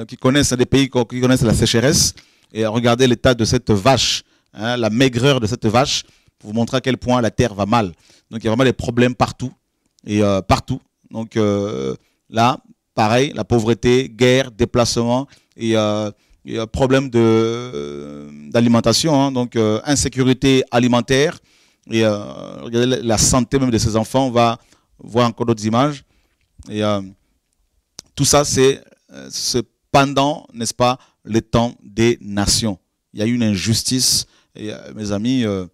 qui connaissent des pays qui connaissent la sécheresse et regardez l'état de cette vache Hein, la maigreur de cette vache, pour vous montrer à quel point la terre va mal. Donc il y a vraiment des problèmes partout, et euh, partout. Donc euh, là, pareil, la pauvreté, guerre, déplacement, et, euh, et euh, problème d'alimentation, hein. donc insécurité alimentaire, et la santé même de ces enfants, on va voir encore d'autres images. Et tout ça, c'est pendant, n'est-ce pas, le temps des nations. Il y a eu une injustice et, euh, mes amis, euh,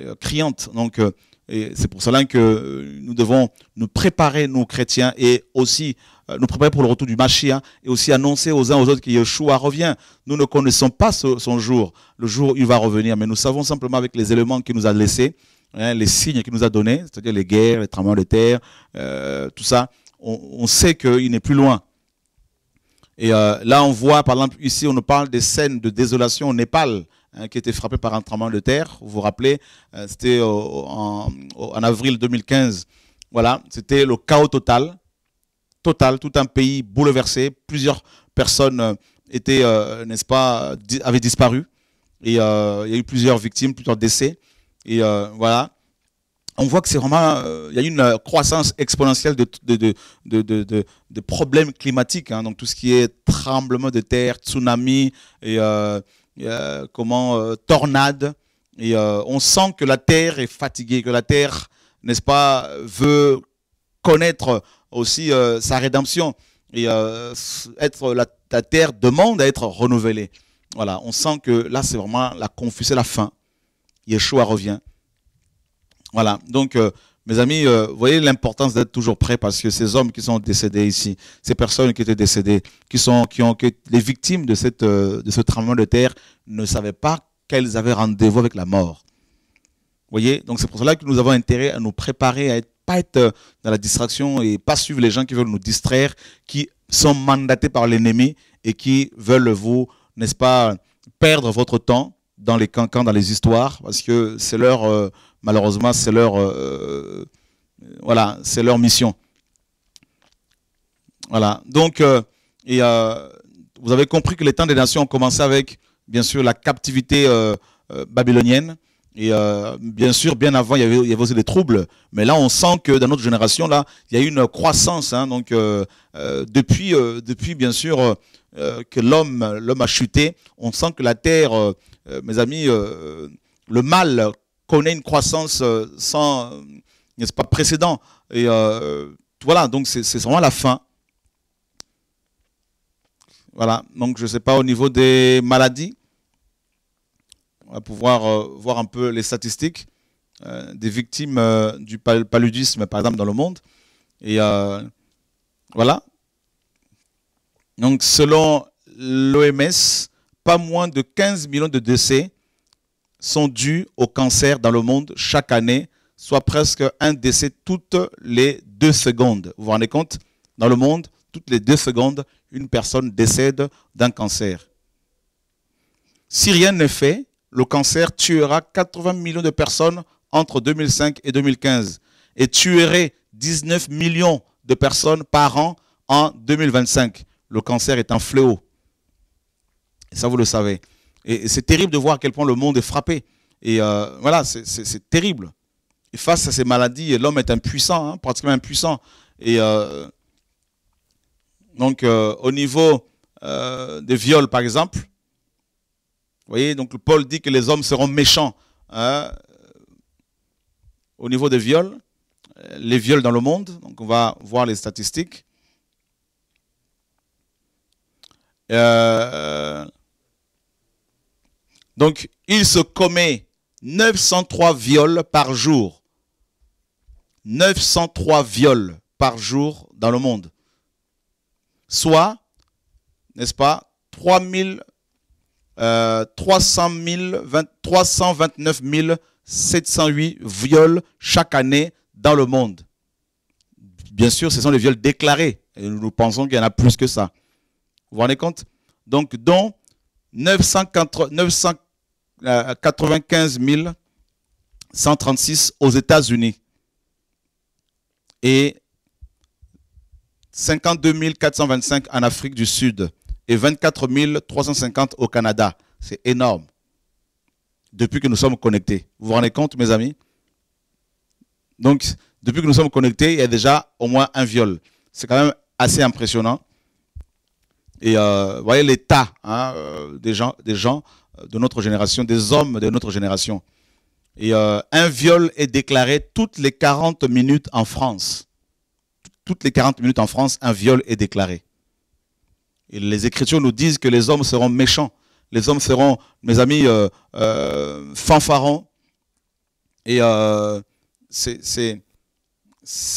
euh, criantes, Donc, c'est pour cela que nous devons nous préparer, nous chrétiens, et aussi nous préparer pour le retour du Mashiach, et aussi annoncer aux uns aux autres que Yeshua revient. Nous ne connaissons pas son jour, le jour où il va revenir, mais nous savons simplement avec les éléments qu'il nous a laissés, hein, les signes qu'il nous a donnés, c'est-à-dire les guerres, les tremblements de terre, tout ça, on, sait qu'il n'est plus loin. Et là, on voit, par exemple, ici, on nous parle des scènes de désolation au Népal. Hein, qui était frappé par un tremblement de terre. Vous vous rappelez, euh, c'était en, avril 2015. Voilà, c'était le chaos total, total, tout un pays bouleversé. Plusieurs personnes euh, étaient, euh, n'est-ce pas, avaient disparu. Et il y a eu plusieurs victimes, plusieurs décès. Et voilà. On voit que c'est vraiment, il y a une croissance exponentielle de, de, problèmes climatiques. Hein. donc tout ce qui est tremblement de terre, tsunami et comment, euh, tornade Et euh, on sent que la terre est fatiguée, que la terre, n'est-ce pas, veut connaître aussi euh, sa rédemption. Et être la, la, terre demande à être renouvelée. Voilà, on sent que là, c'est vraiment la confusion, c'est la fin. Yeshua revient. Voilà, donc mes amis, euh, vous voyez l'importance d'être toujours prêt parce que ces hommes qui sont décédés ici, ces personnes qui étaient décédées, qui sont, qui ont, été les victimes de cette, euh, de ce tremblement de terre ne savaient pas qu'elles avaient rendez-vous avec la mort. Voyez, donc c'est pour cela que nous avons intérêt à nous préparer à ne pas être euh, dans la distraction et pas suivre les gens qui veulent nous distraire, qui sont mandatés par l'ennemi et qui veulent vous, n'est-ce pas, perdre votre temps dans les cancans, dans les histoires, parce que c'est leur malheureusement, c'est leur, euh, euh, voilà, c'est leur mission. Voilà. Donc, euh, vous avez compris que les temps des nations ont commencé avec, bien sûr, la captivité babylonienne. Et bien sûr, bien avant, il y, avait, aussi des troubles. Mais là, on sent que dans notre génération, là, il y a eu une croissance. Hein. donc, depuis, depuis, bien sûr, que l'homme, l'homme a chuté, on sent que la terre, mes amis, le mal connaît une croissance euh, sans, nest pas, précédent. Et euh, voilà, donc c'est vraiment la fin. Voilà, donc je ne sais pas au niveau des maladies, on va pouvoir euh, voir un peu les statistiques des victimes du paludisme, par exemple, dans le monde. Et voilà. Donc selon l'OMS, pas moins de 15 millions de décès sont dus au cancer dans le monde chaque année, soit presque un décès toutes les deux secondes. Vous vous rendez compte Dans le monde, toutes les deux secondes, une personne décède d'un cancer. Si rien n'est fait, le cancer tuera 80 millions de personnes entre 2005 et 2015 et tuerait 19 millions de personnes par an en 2025. Le cancer est un fléau. ça, vous le savez. Et c'est terrible de voir à quel point le monde est frappé. Et euh, voilà, c'est terrible. Et face à ces maladies, l'homme est impuissant, hein, pratiquement impuissant. Et euh, donc, euh, au niveau des viols, par exemple, vous voyez, donc Paul dit que les hommes seront méchants. Hein. au niveau des viols, les viols dans le monde, donc on va voir les statistiques. Euh, donc, il se commet 903 viols par jour. 903 viols par jour dans le monde. Soit, n'est-ce pas, 300 329 708 viols chaque année dans le monde. Bien sûr, ce sont les viols déclarés. Et nous pensons qu'il y en a plus que ça. Vous vous rendez compte Donc, dont 980, 900, 95 euh, 136 aux États-Unis et 52 425 en Afrique du Sud et 24 350 au Canada. C'est énorme. Depuis que nous sommes connectés. Vous vous rendez compte, mes amis Donc, depuis que nous sommes connectés, il y a déjà au moins un viol. C'est quand même assez impressionnant. Et euh, vous voyez l'état hein, euh, des gens de notre génération, des hommes de notre génération. Et euh, un viol est déclaré toutes les 40 minutes en France. Toutes les 40 minutes en France, un viol est déclaré. Et les Écritures nous disent que les hommes seront méchants. Les hommes seront, mes amis, euh, euh fanfarons. Et euh, c'est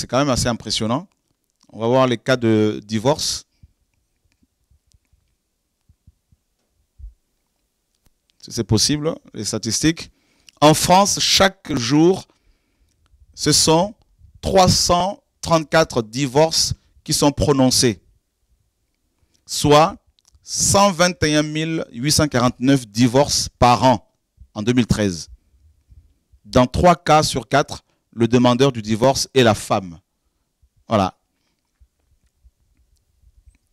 quand même assez impressionnant. On va voir les cas de divorce. c'est possible, les statistiques. En France, chaque jour, ce sont 334 divorces qui sont prononcés, soit 121 849 divorces par an en 2013. Dans trois cas sur quatre, le demandeur du divorce est la femme. Voilà.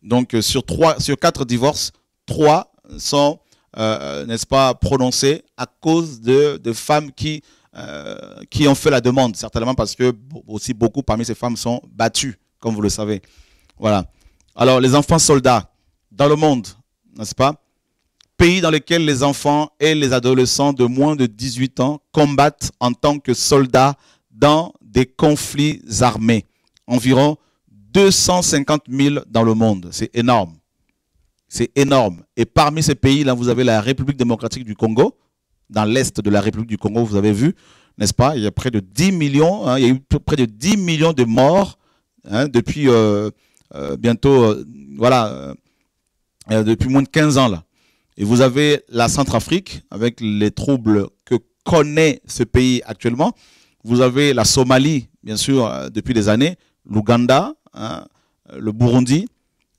Donc euh, sur, trois, sur 4 divorces, trois sont euh, n'est-ce pas, prononcé à cause de, femmes qui, euh, qui ont fait la demande, certainement parce que aussi beaucoup parmi ces femmes sont battues, comme vous le savez. Voilà. Alors, les enfants soldats dans le monde, n'est-ce pas Pays dans lequel les enfants et les adolescents de moins de 18 ans combattent en tant que soldats dans des conflits armés. Environ 250 000 dans le monde. C'est énorme. C'est énorme. Et parmi ces pays, là, vous avez la République démocratique du Congo. Dans l'est de la République du Congo, vous avez vu, n'est-ce pas Il y a près de 10 millions, hein, il y a eu près de 10 millions de morts hein, depuis euh, euh, bientôt, euh, depuis moins de 15 ans là. Et vous avez la Centrafrique avec les troubles que connaît ce pays actuellement. Vous avez la Somalie, bien sûr, depuis des années, l'Ouganda, hein, le Burundi,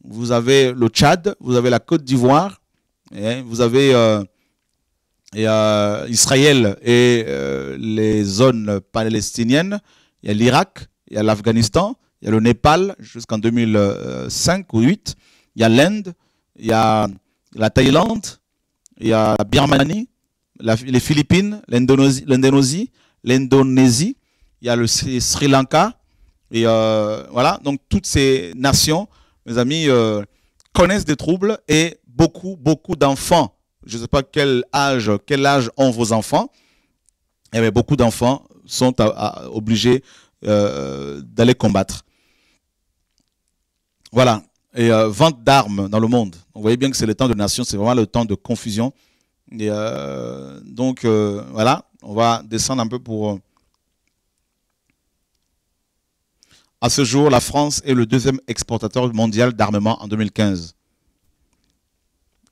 vous avez le Tchad, vous avez la Côte d'Ivoire, vous avez euh, et, euh, Israël et euh, les zones palestiniennes, il y a l'Irak, il y a l'Afghanistan, il y a le Népal jusqu'en 2005 ou 2008, il y a l'Inde, il y a la Thaïlande, il y a la Birmanie, les Philippines, l'Indonésie, l'Indonésie, il y a le Sri Lanka, et voilà, donc toutes ces nations mes amis, euh, connaissent des troubles et beaucoup, beaucoup d'enfants, je ne sais pas quel âge, quel âge ont vos enfants, et eh beaucoup d'enfants sont obligés euh, d'aller combattre. Voilà. Et euh, vente d'armes dans le monde. Vous voyez bien que c'est le temps de nation, c'est vraiment le temps de confusion. donc voilà, on va descendre un peu pour À ce jour, la France est le deuxième exportateur mondial d'armement en 2015.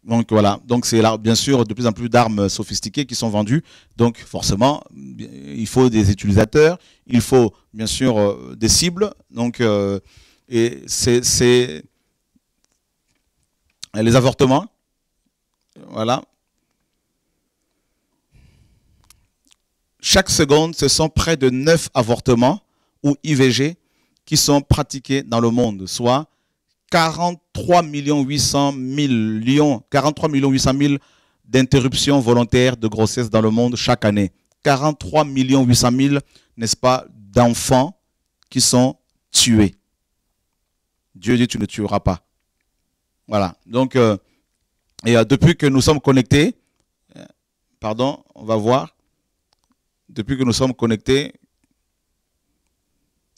Donc voilà, donc c'est là bien sûr de plus en plus d'armes sophistiquées qui sont vendues. Donc forcément, il faut des utilisateurs, il faut bien sûr euh, des cibles. Donc euh, et c'est les avortements, voilà. Chaque seconde, ce sont près de neuf avortements ou IVG qui sont pratiqués dans le monde, soit 43 800 lions, 43 800 000 d'interruptions volontaires de grossesse dans le monde chaque année. 43 800 000, n'est-ce pas, d'enfants qui sont tués. Dieu dit, tu ne tueras pas. Voilà. Donc, euh, et euh, depuis que nous sommes connectés, euh, pardon, on va voir, depuis que nous sommes connectés,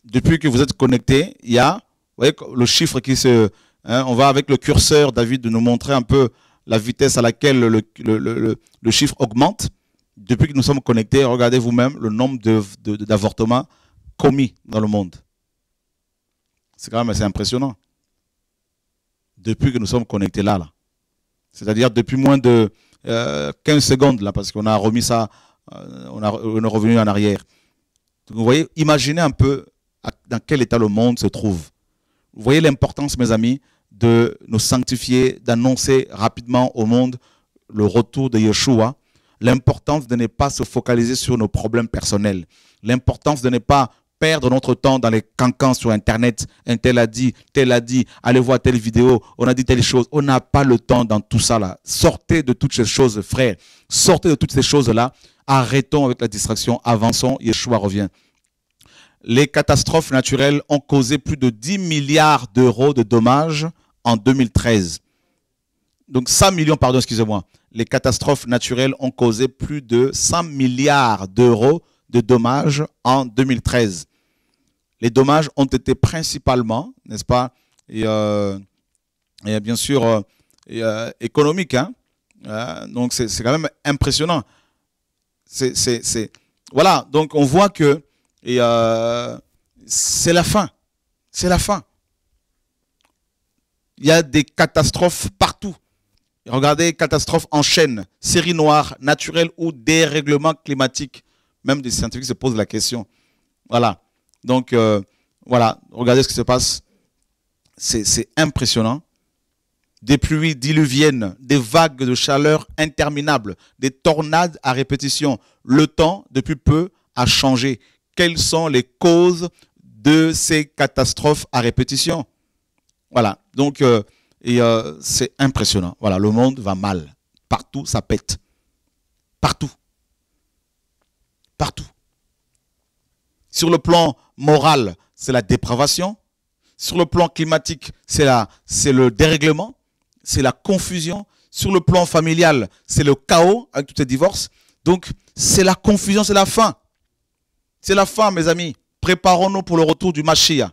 depuis que vous êtes connecté, il y a vous voyez, le chiffre qui se... Hein, on va avec le curseur, David, de nous montrer un peu la vitesse à laquelle le, chiffre augmente. Depuis que nous sommes connectés, regardez vous-même le nombre d'avortements commis dans le monde. C'est quand même assez impressionnant. Depuis que nous sommes connectés là, là. C'est-à-dire depuis moins de 15 euh, secondes, là, parce qu'on a remis ça, euh, on, est revenu en arrière. vous voyez, imaginez un peu dans quel état le monde se trouve. Vous voyez l'importance, mes amis, de nous sanctifier, d'annoncer rapidement au monde le retour de Yeshua, l'importance de ne pas se focaliser sur nos problèmes personnels, l'importance de ne pas perdre notre temps dans les cancans sur Internet. Un tel a dit, tel a dit, allez voir telle vidéo, on a dit telle chose. On n'a pas le temps dans tout ça là. Sortez de toutes ces choses, frères. Sortez de toutes ces choses là. Arrêtons avec la distraction, avançons, Yeshua revient les catastrophes naturelles ont causé plus de 10 milliards d'euros de dommages en 2013. Donc 100 millions, pardon, excusez-moi. Les catastrophes naturelles ont causé plus de 100 milliards d'euros de dommages en 2013. Les dommages ont été principalement, n'est-ce pas, et, euh, bien sûr euh, euh, économiques. Hein. donc c'est quand même impressionnant. voilà, donc on voit que et euh, c'est la fin. C'est la fin. Il y a des catastrophes partout. Regardez, catastrophes en chaîne, séries noires, naturelles ou dérèglements climatiques. Même des scientifiques se posent la question. Voilà. Donc, euh, voilà, regardez ce qui se passe. C'est impressionnant. Des pluies diluviennes, des vagues de chaleur interminables, des tornades à répétition. Le temps, depuis peu, a changé quelles sont les causes de ces catastrophes à répétition. Voilà, donc euh, euh, c'est impressionnant. Voilà, le monde va mal. Partout, ça pète. Partout. Partout. Sur le plan moral, c'est la dépravation. Sur le plan climatique, c'est, c'est le dérèglement, c'est la confusion. Sur le plan familial, c'est le chaos avec tous ces divorces. Donc, c'est la confusion, c'est la fin. C'est la fin, mes amis. Préparons-nous pour le retour du Mashiach.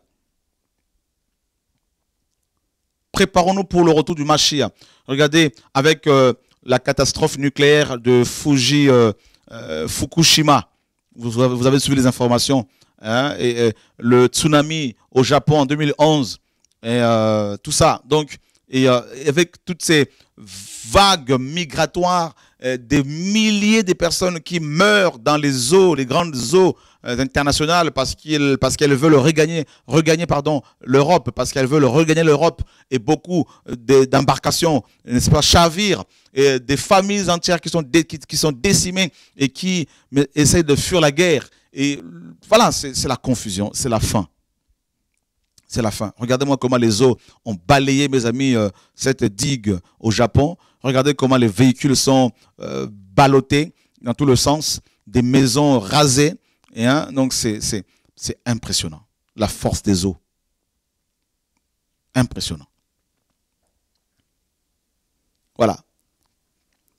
Préparons-nous pour le retour du Mashiach. Regardez, avec euh, la catastrophe nucléaire de Fuji, euh, euh, Fukushima, vous, avez, suivi les informations, hein, et, le tsunami au Japon en 2011, et tout ça. Donc, avec toutes ces vagues migratoires, des milliers de personnes qui meurent dans les eaux, les grandes eaux euh, internationale parce qu'il parce qu'elle veut le regagner regagner pardon l'Europe parce qu'elle veut le regagner l'Europe et beaucoup euh, d'embarcations n'est-ce pas chavirent et des familles entières qui sont qui, sont décimées et qui essayent de fuir la guerre et voilà c'est la confusion c'est la fin c'est la fin. Regardez-moi comment les eaux ont balayé, mes amis, euh, cette digue au Japon. Regardez comment les véhicules sont euh, ballottés dans tout le sens, des maisons rasées, donc c'est impressionnant, la force des eaux. Impressionnant. Voilà.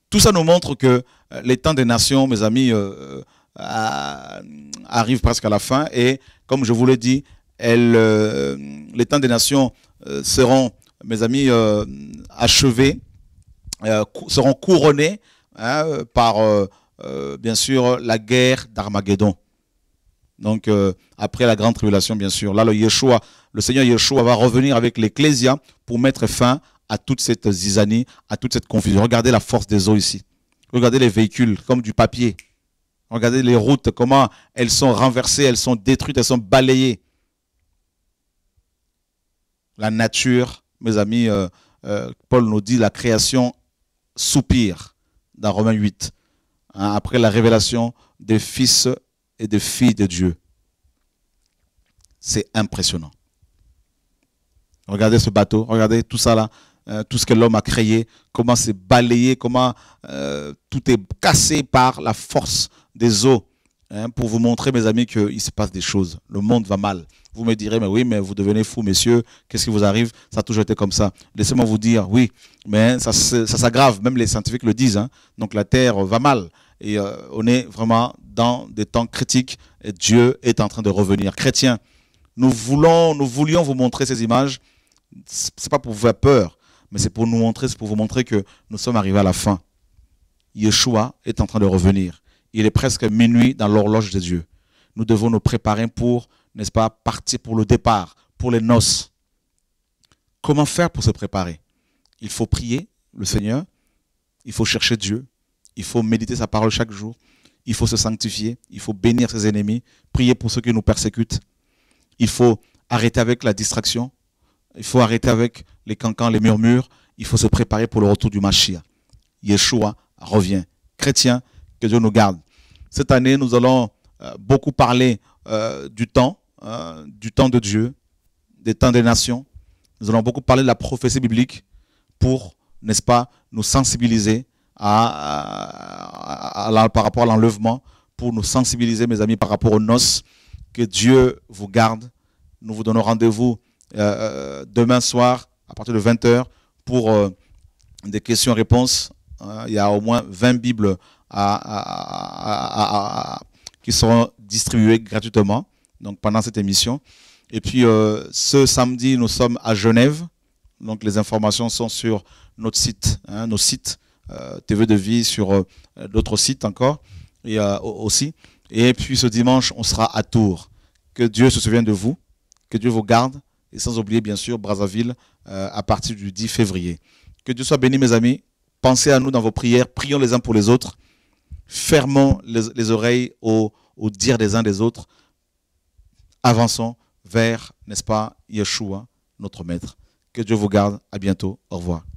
Tout ça nous montre que euh, les temps des nations, mes amis, arrive euh, euh, arrivent presque à la fin. Et comme je vous l'ai dit, les temps des nations seront, mes amis, achevés, seront couronnés hein, par, bien sûr, la guerre d'Armageddon. Donc, euh, après la grande tribulation, bien sûr. Là, le Yeshua, le Seigneur Yeshua va revenir avec l'Ecclésia pour mettre fin à toute cette zizanie, à toute cette confusion. Regardez la force des eaux ici. Regardez les véhicules comme du papier. Regardez les routes, comment elles sont renversées, elles sont détruites, elles sont balayées. La nature, mes amis, euh, euh, Paul nous dit, la création soupire dans Romains 8. Hein, après la révélation des fils et de filles de Dieu. C'est impressionnant. Regardez ce bateau, regardez tout ça là, euh, tout ce que l'homme a créé, comment c'est balayé, comment euh, tout est cassé par la force des eaux. Hein, pour vous montrer, mes amis, qu'il se passe des choses. Le monde va mal. Vous me direz, mais oui, mais vous devenez fou, messieurs. Qu'est-ce qui vous arrive Ça a toujours été comme ça. Laissez-moi vous dire, oui, mais hein, ça, s'aggrave. Même les scientifiques le disent. Hein. Donc la Terre va mal. Et euh, on est vraiment dans des temps critiques, Dieu est en train de revenir. Chrétiens, nous, voulons, nous voulions vous montrer ces images. Ce n'est pas pour vous faire peur, mais c'est pour nous montrer, c'est pour vous montrer que nous sommes arrivés à la fin. Yeshua est en train de revenir. Il est presque minuit dans l'horloge de Dieu. Nous devons nous préparer pour, n'est-ce pas, partir pour le départ, pour les noces. Comment faire pour se préparer Il faut prier le Seigneur, il faut chercher Dieu, il faut méditer sa parole chaque jour, il faut se sanctifier, il faut bénir ses ennemis, prier pour ceux qui nous persécutent, il faut arrêter avec la distraction, il faut arrêter avec les cancans, les murmures, il faut se préparer pour le retour du Mashiach. Yeshua revient. Chrétiens, que Dieu nous garde. Cette année, nous allons euh, beaucoup parler euh, du temps, euh, du temps de Dieu, des temps des nations. Nous allons beaucoup parler de la prophétie biblique pour, n'est-ce pas, nous sensibiliser à, par rapport à l'enlèvement, pour nous sensibiliser, mes amis, par rapport aux noces. Que Dieu vous garde. Nous vous donnons rendez-vous euh, euh, demain soir à partir de 20h pour euh, des questions-réponses. Hein, il y a au moins 20 Bibles qui seront distribuées gratuitement donc pendant cette émission. Et puis ce samedi, nous sommes à Genève. Donc les informations sont sur notre site, hein, nos sites. Euh, TV de vie, sur euh, d'autres sites encore, et euh, aussi. Et puis ce dimanche, on sera à Tours. Que Dieu se souvienne de vous, que Dieu vous garde, et sans oublier bien sûr Brazzaville à partir du 10 février. Que Dieu soit béni, mes amis. Pensez à nous dans vos prières, prions les uns pour les autres, fermons les, oreilles au, au dire des uns des autres, avançons vers, n'est-ce pas, Yeshua, notre Maître. Que Dieu vous garde. À bientôt. Au revoir.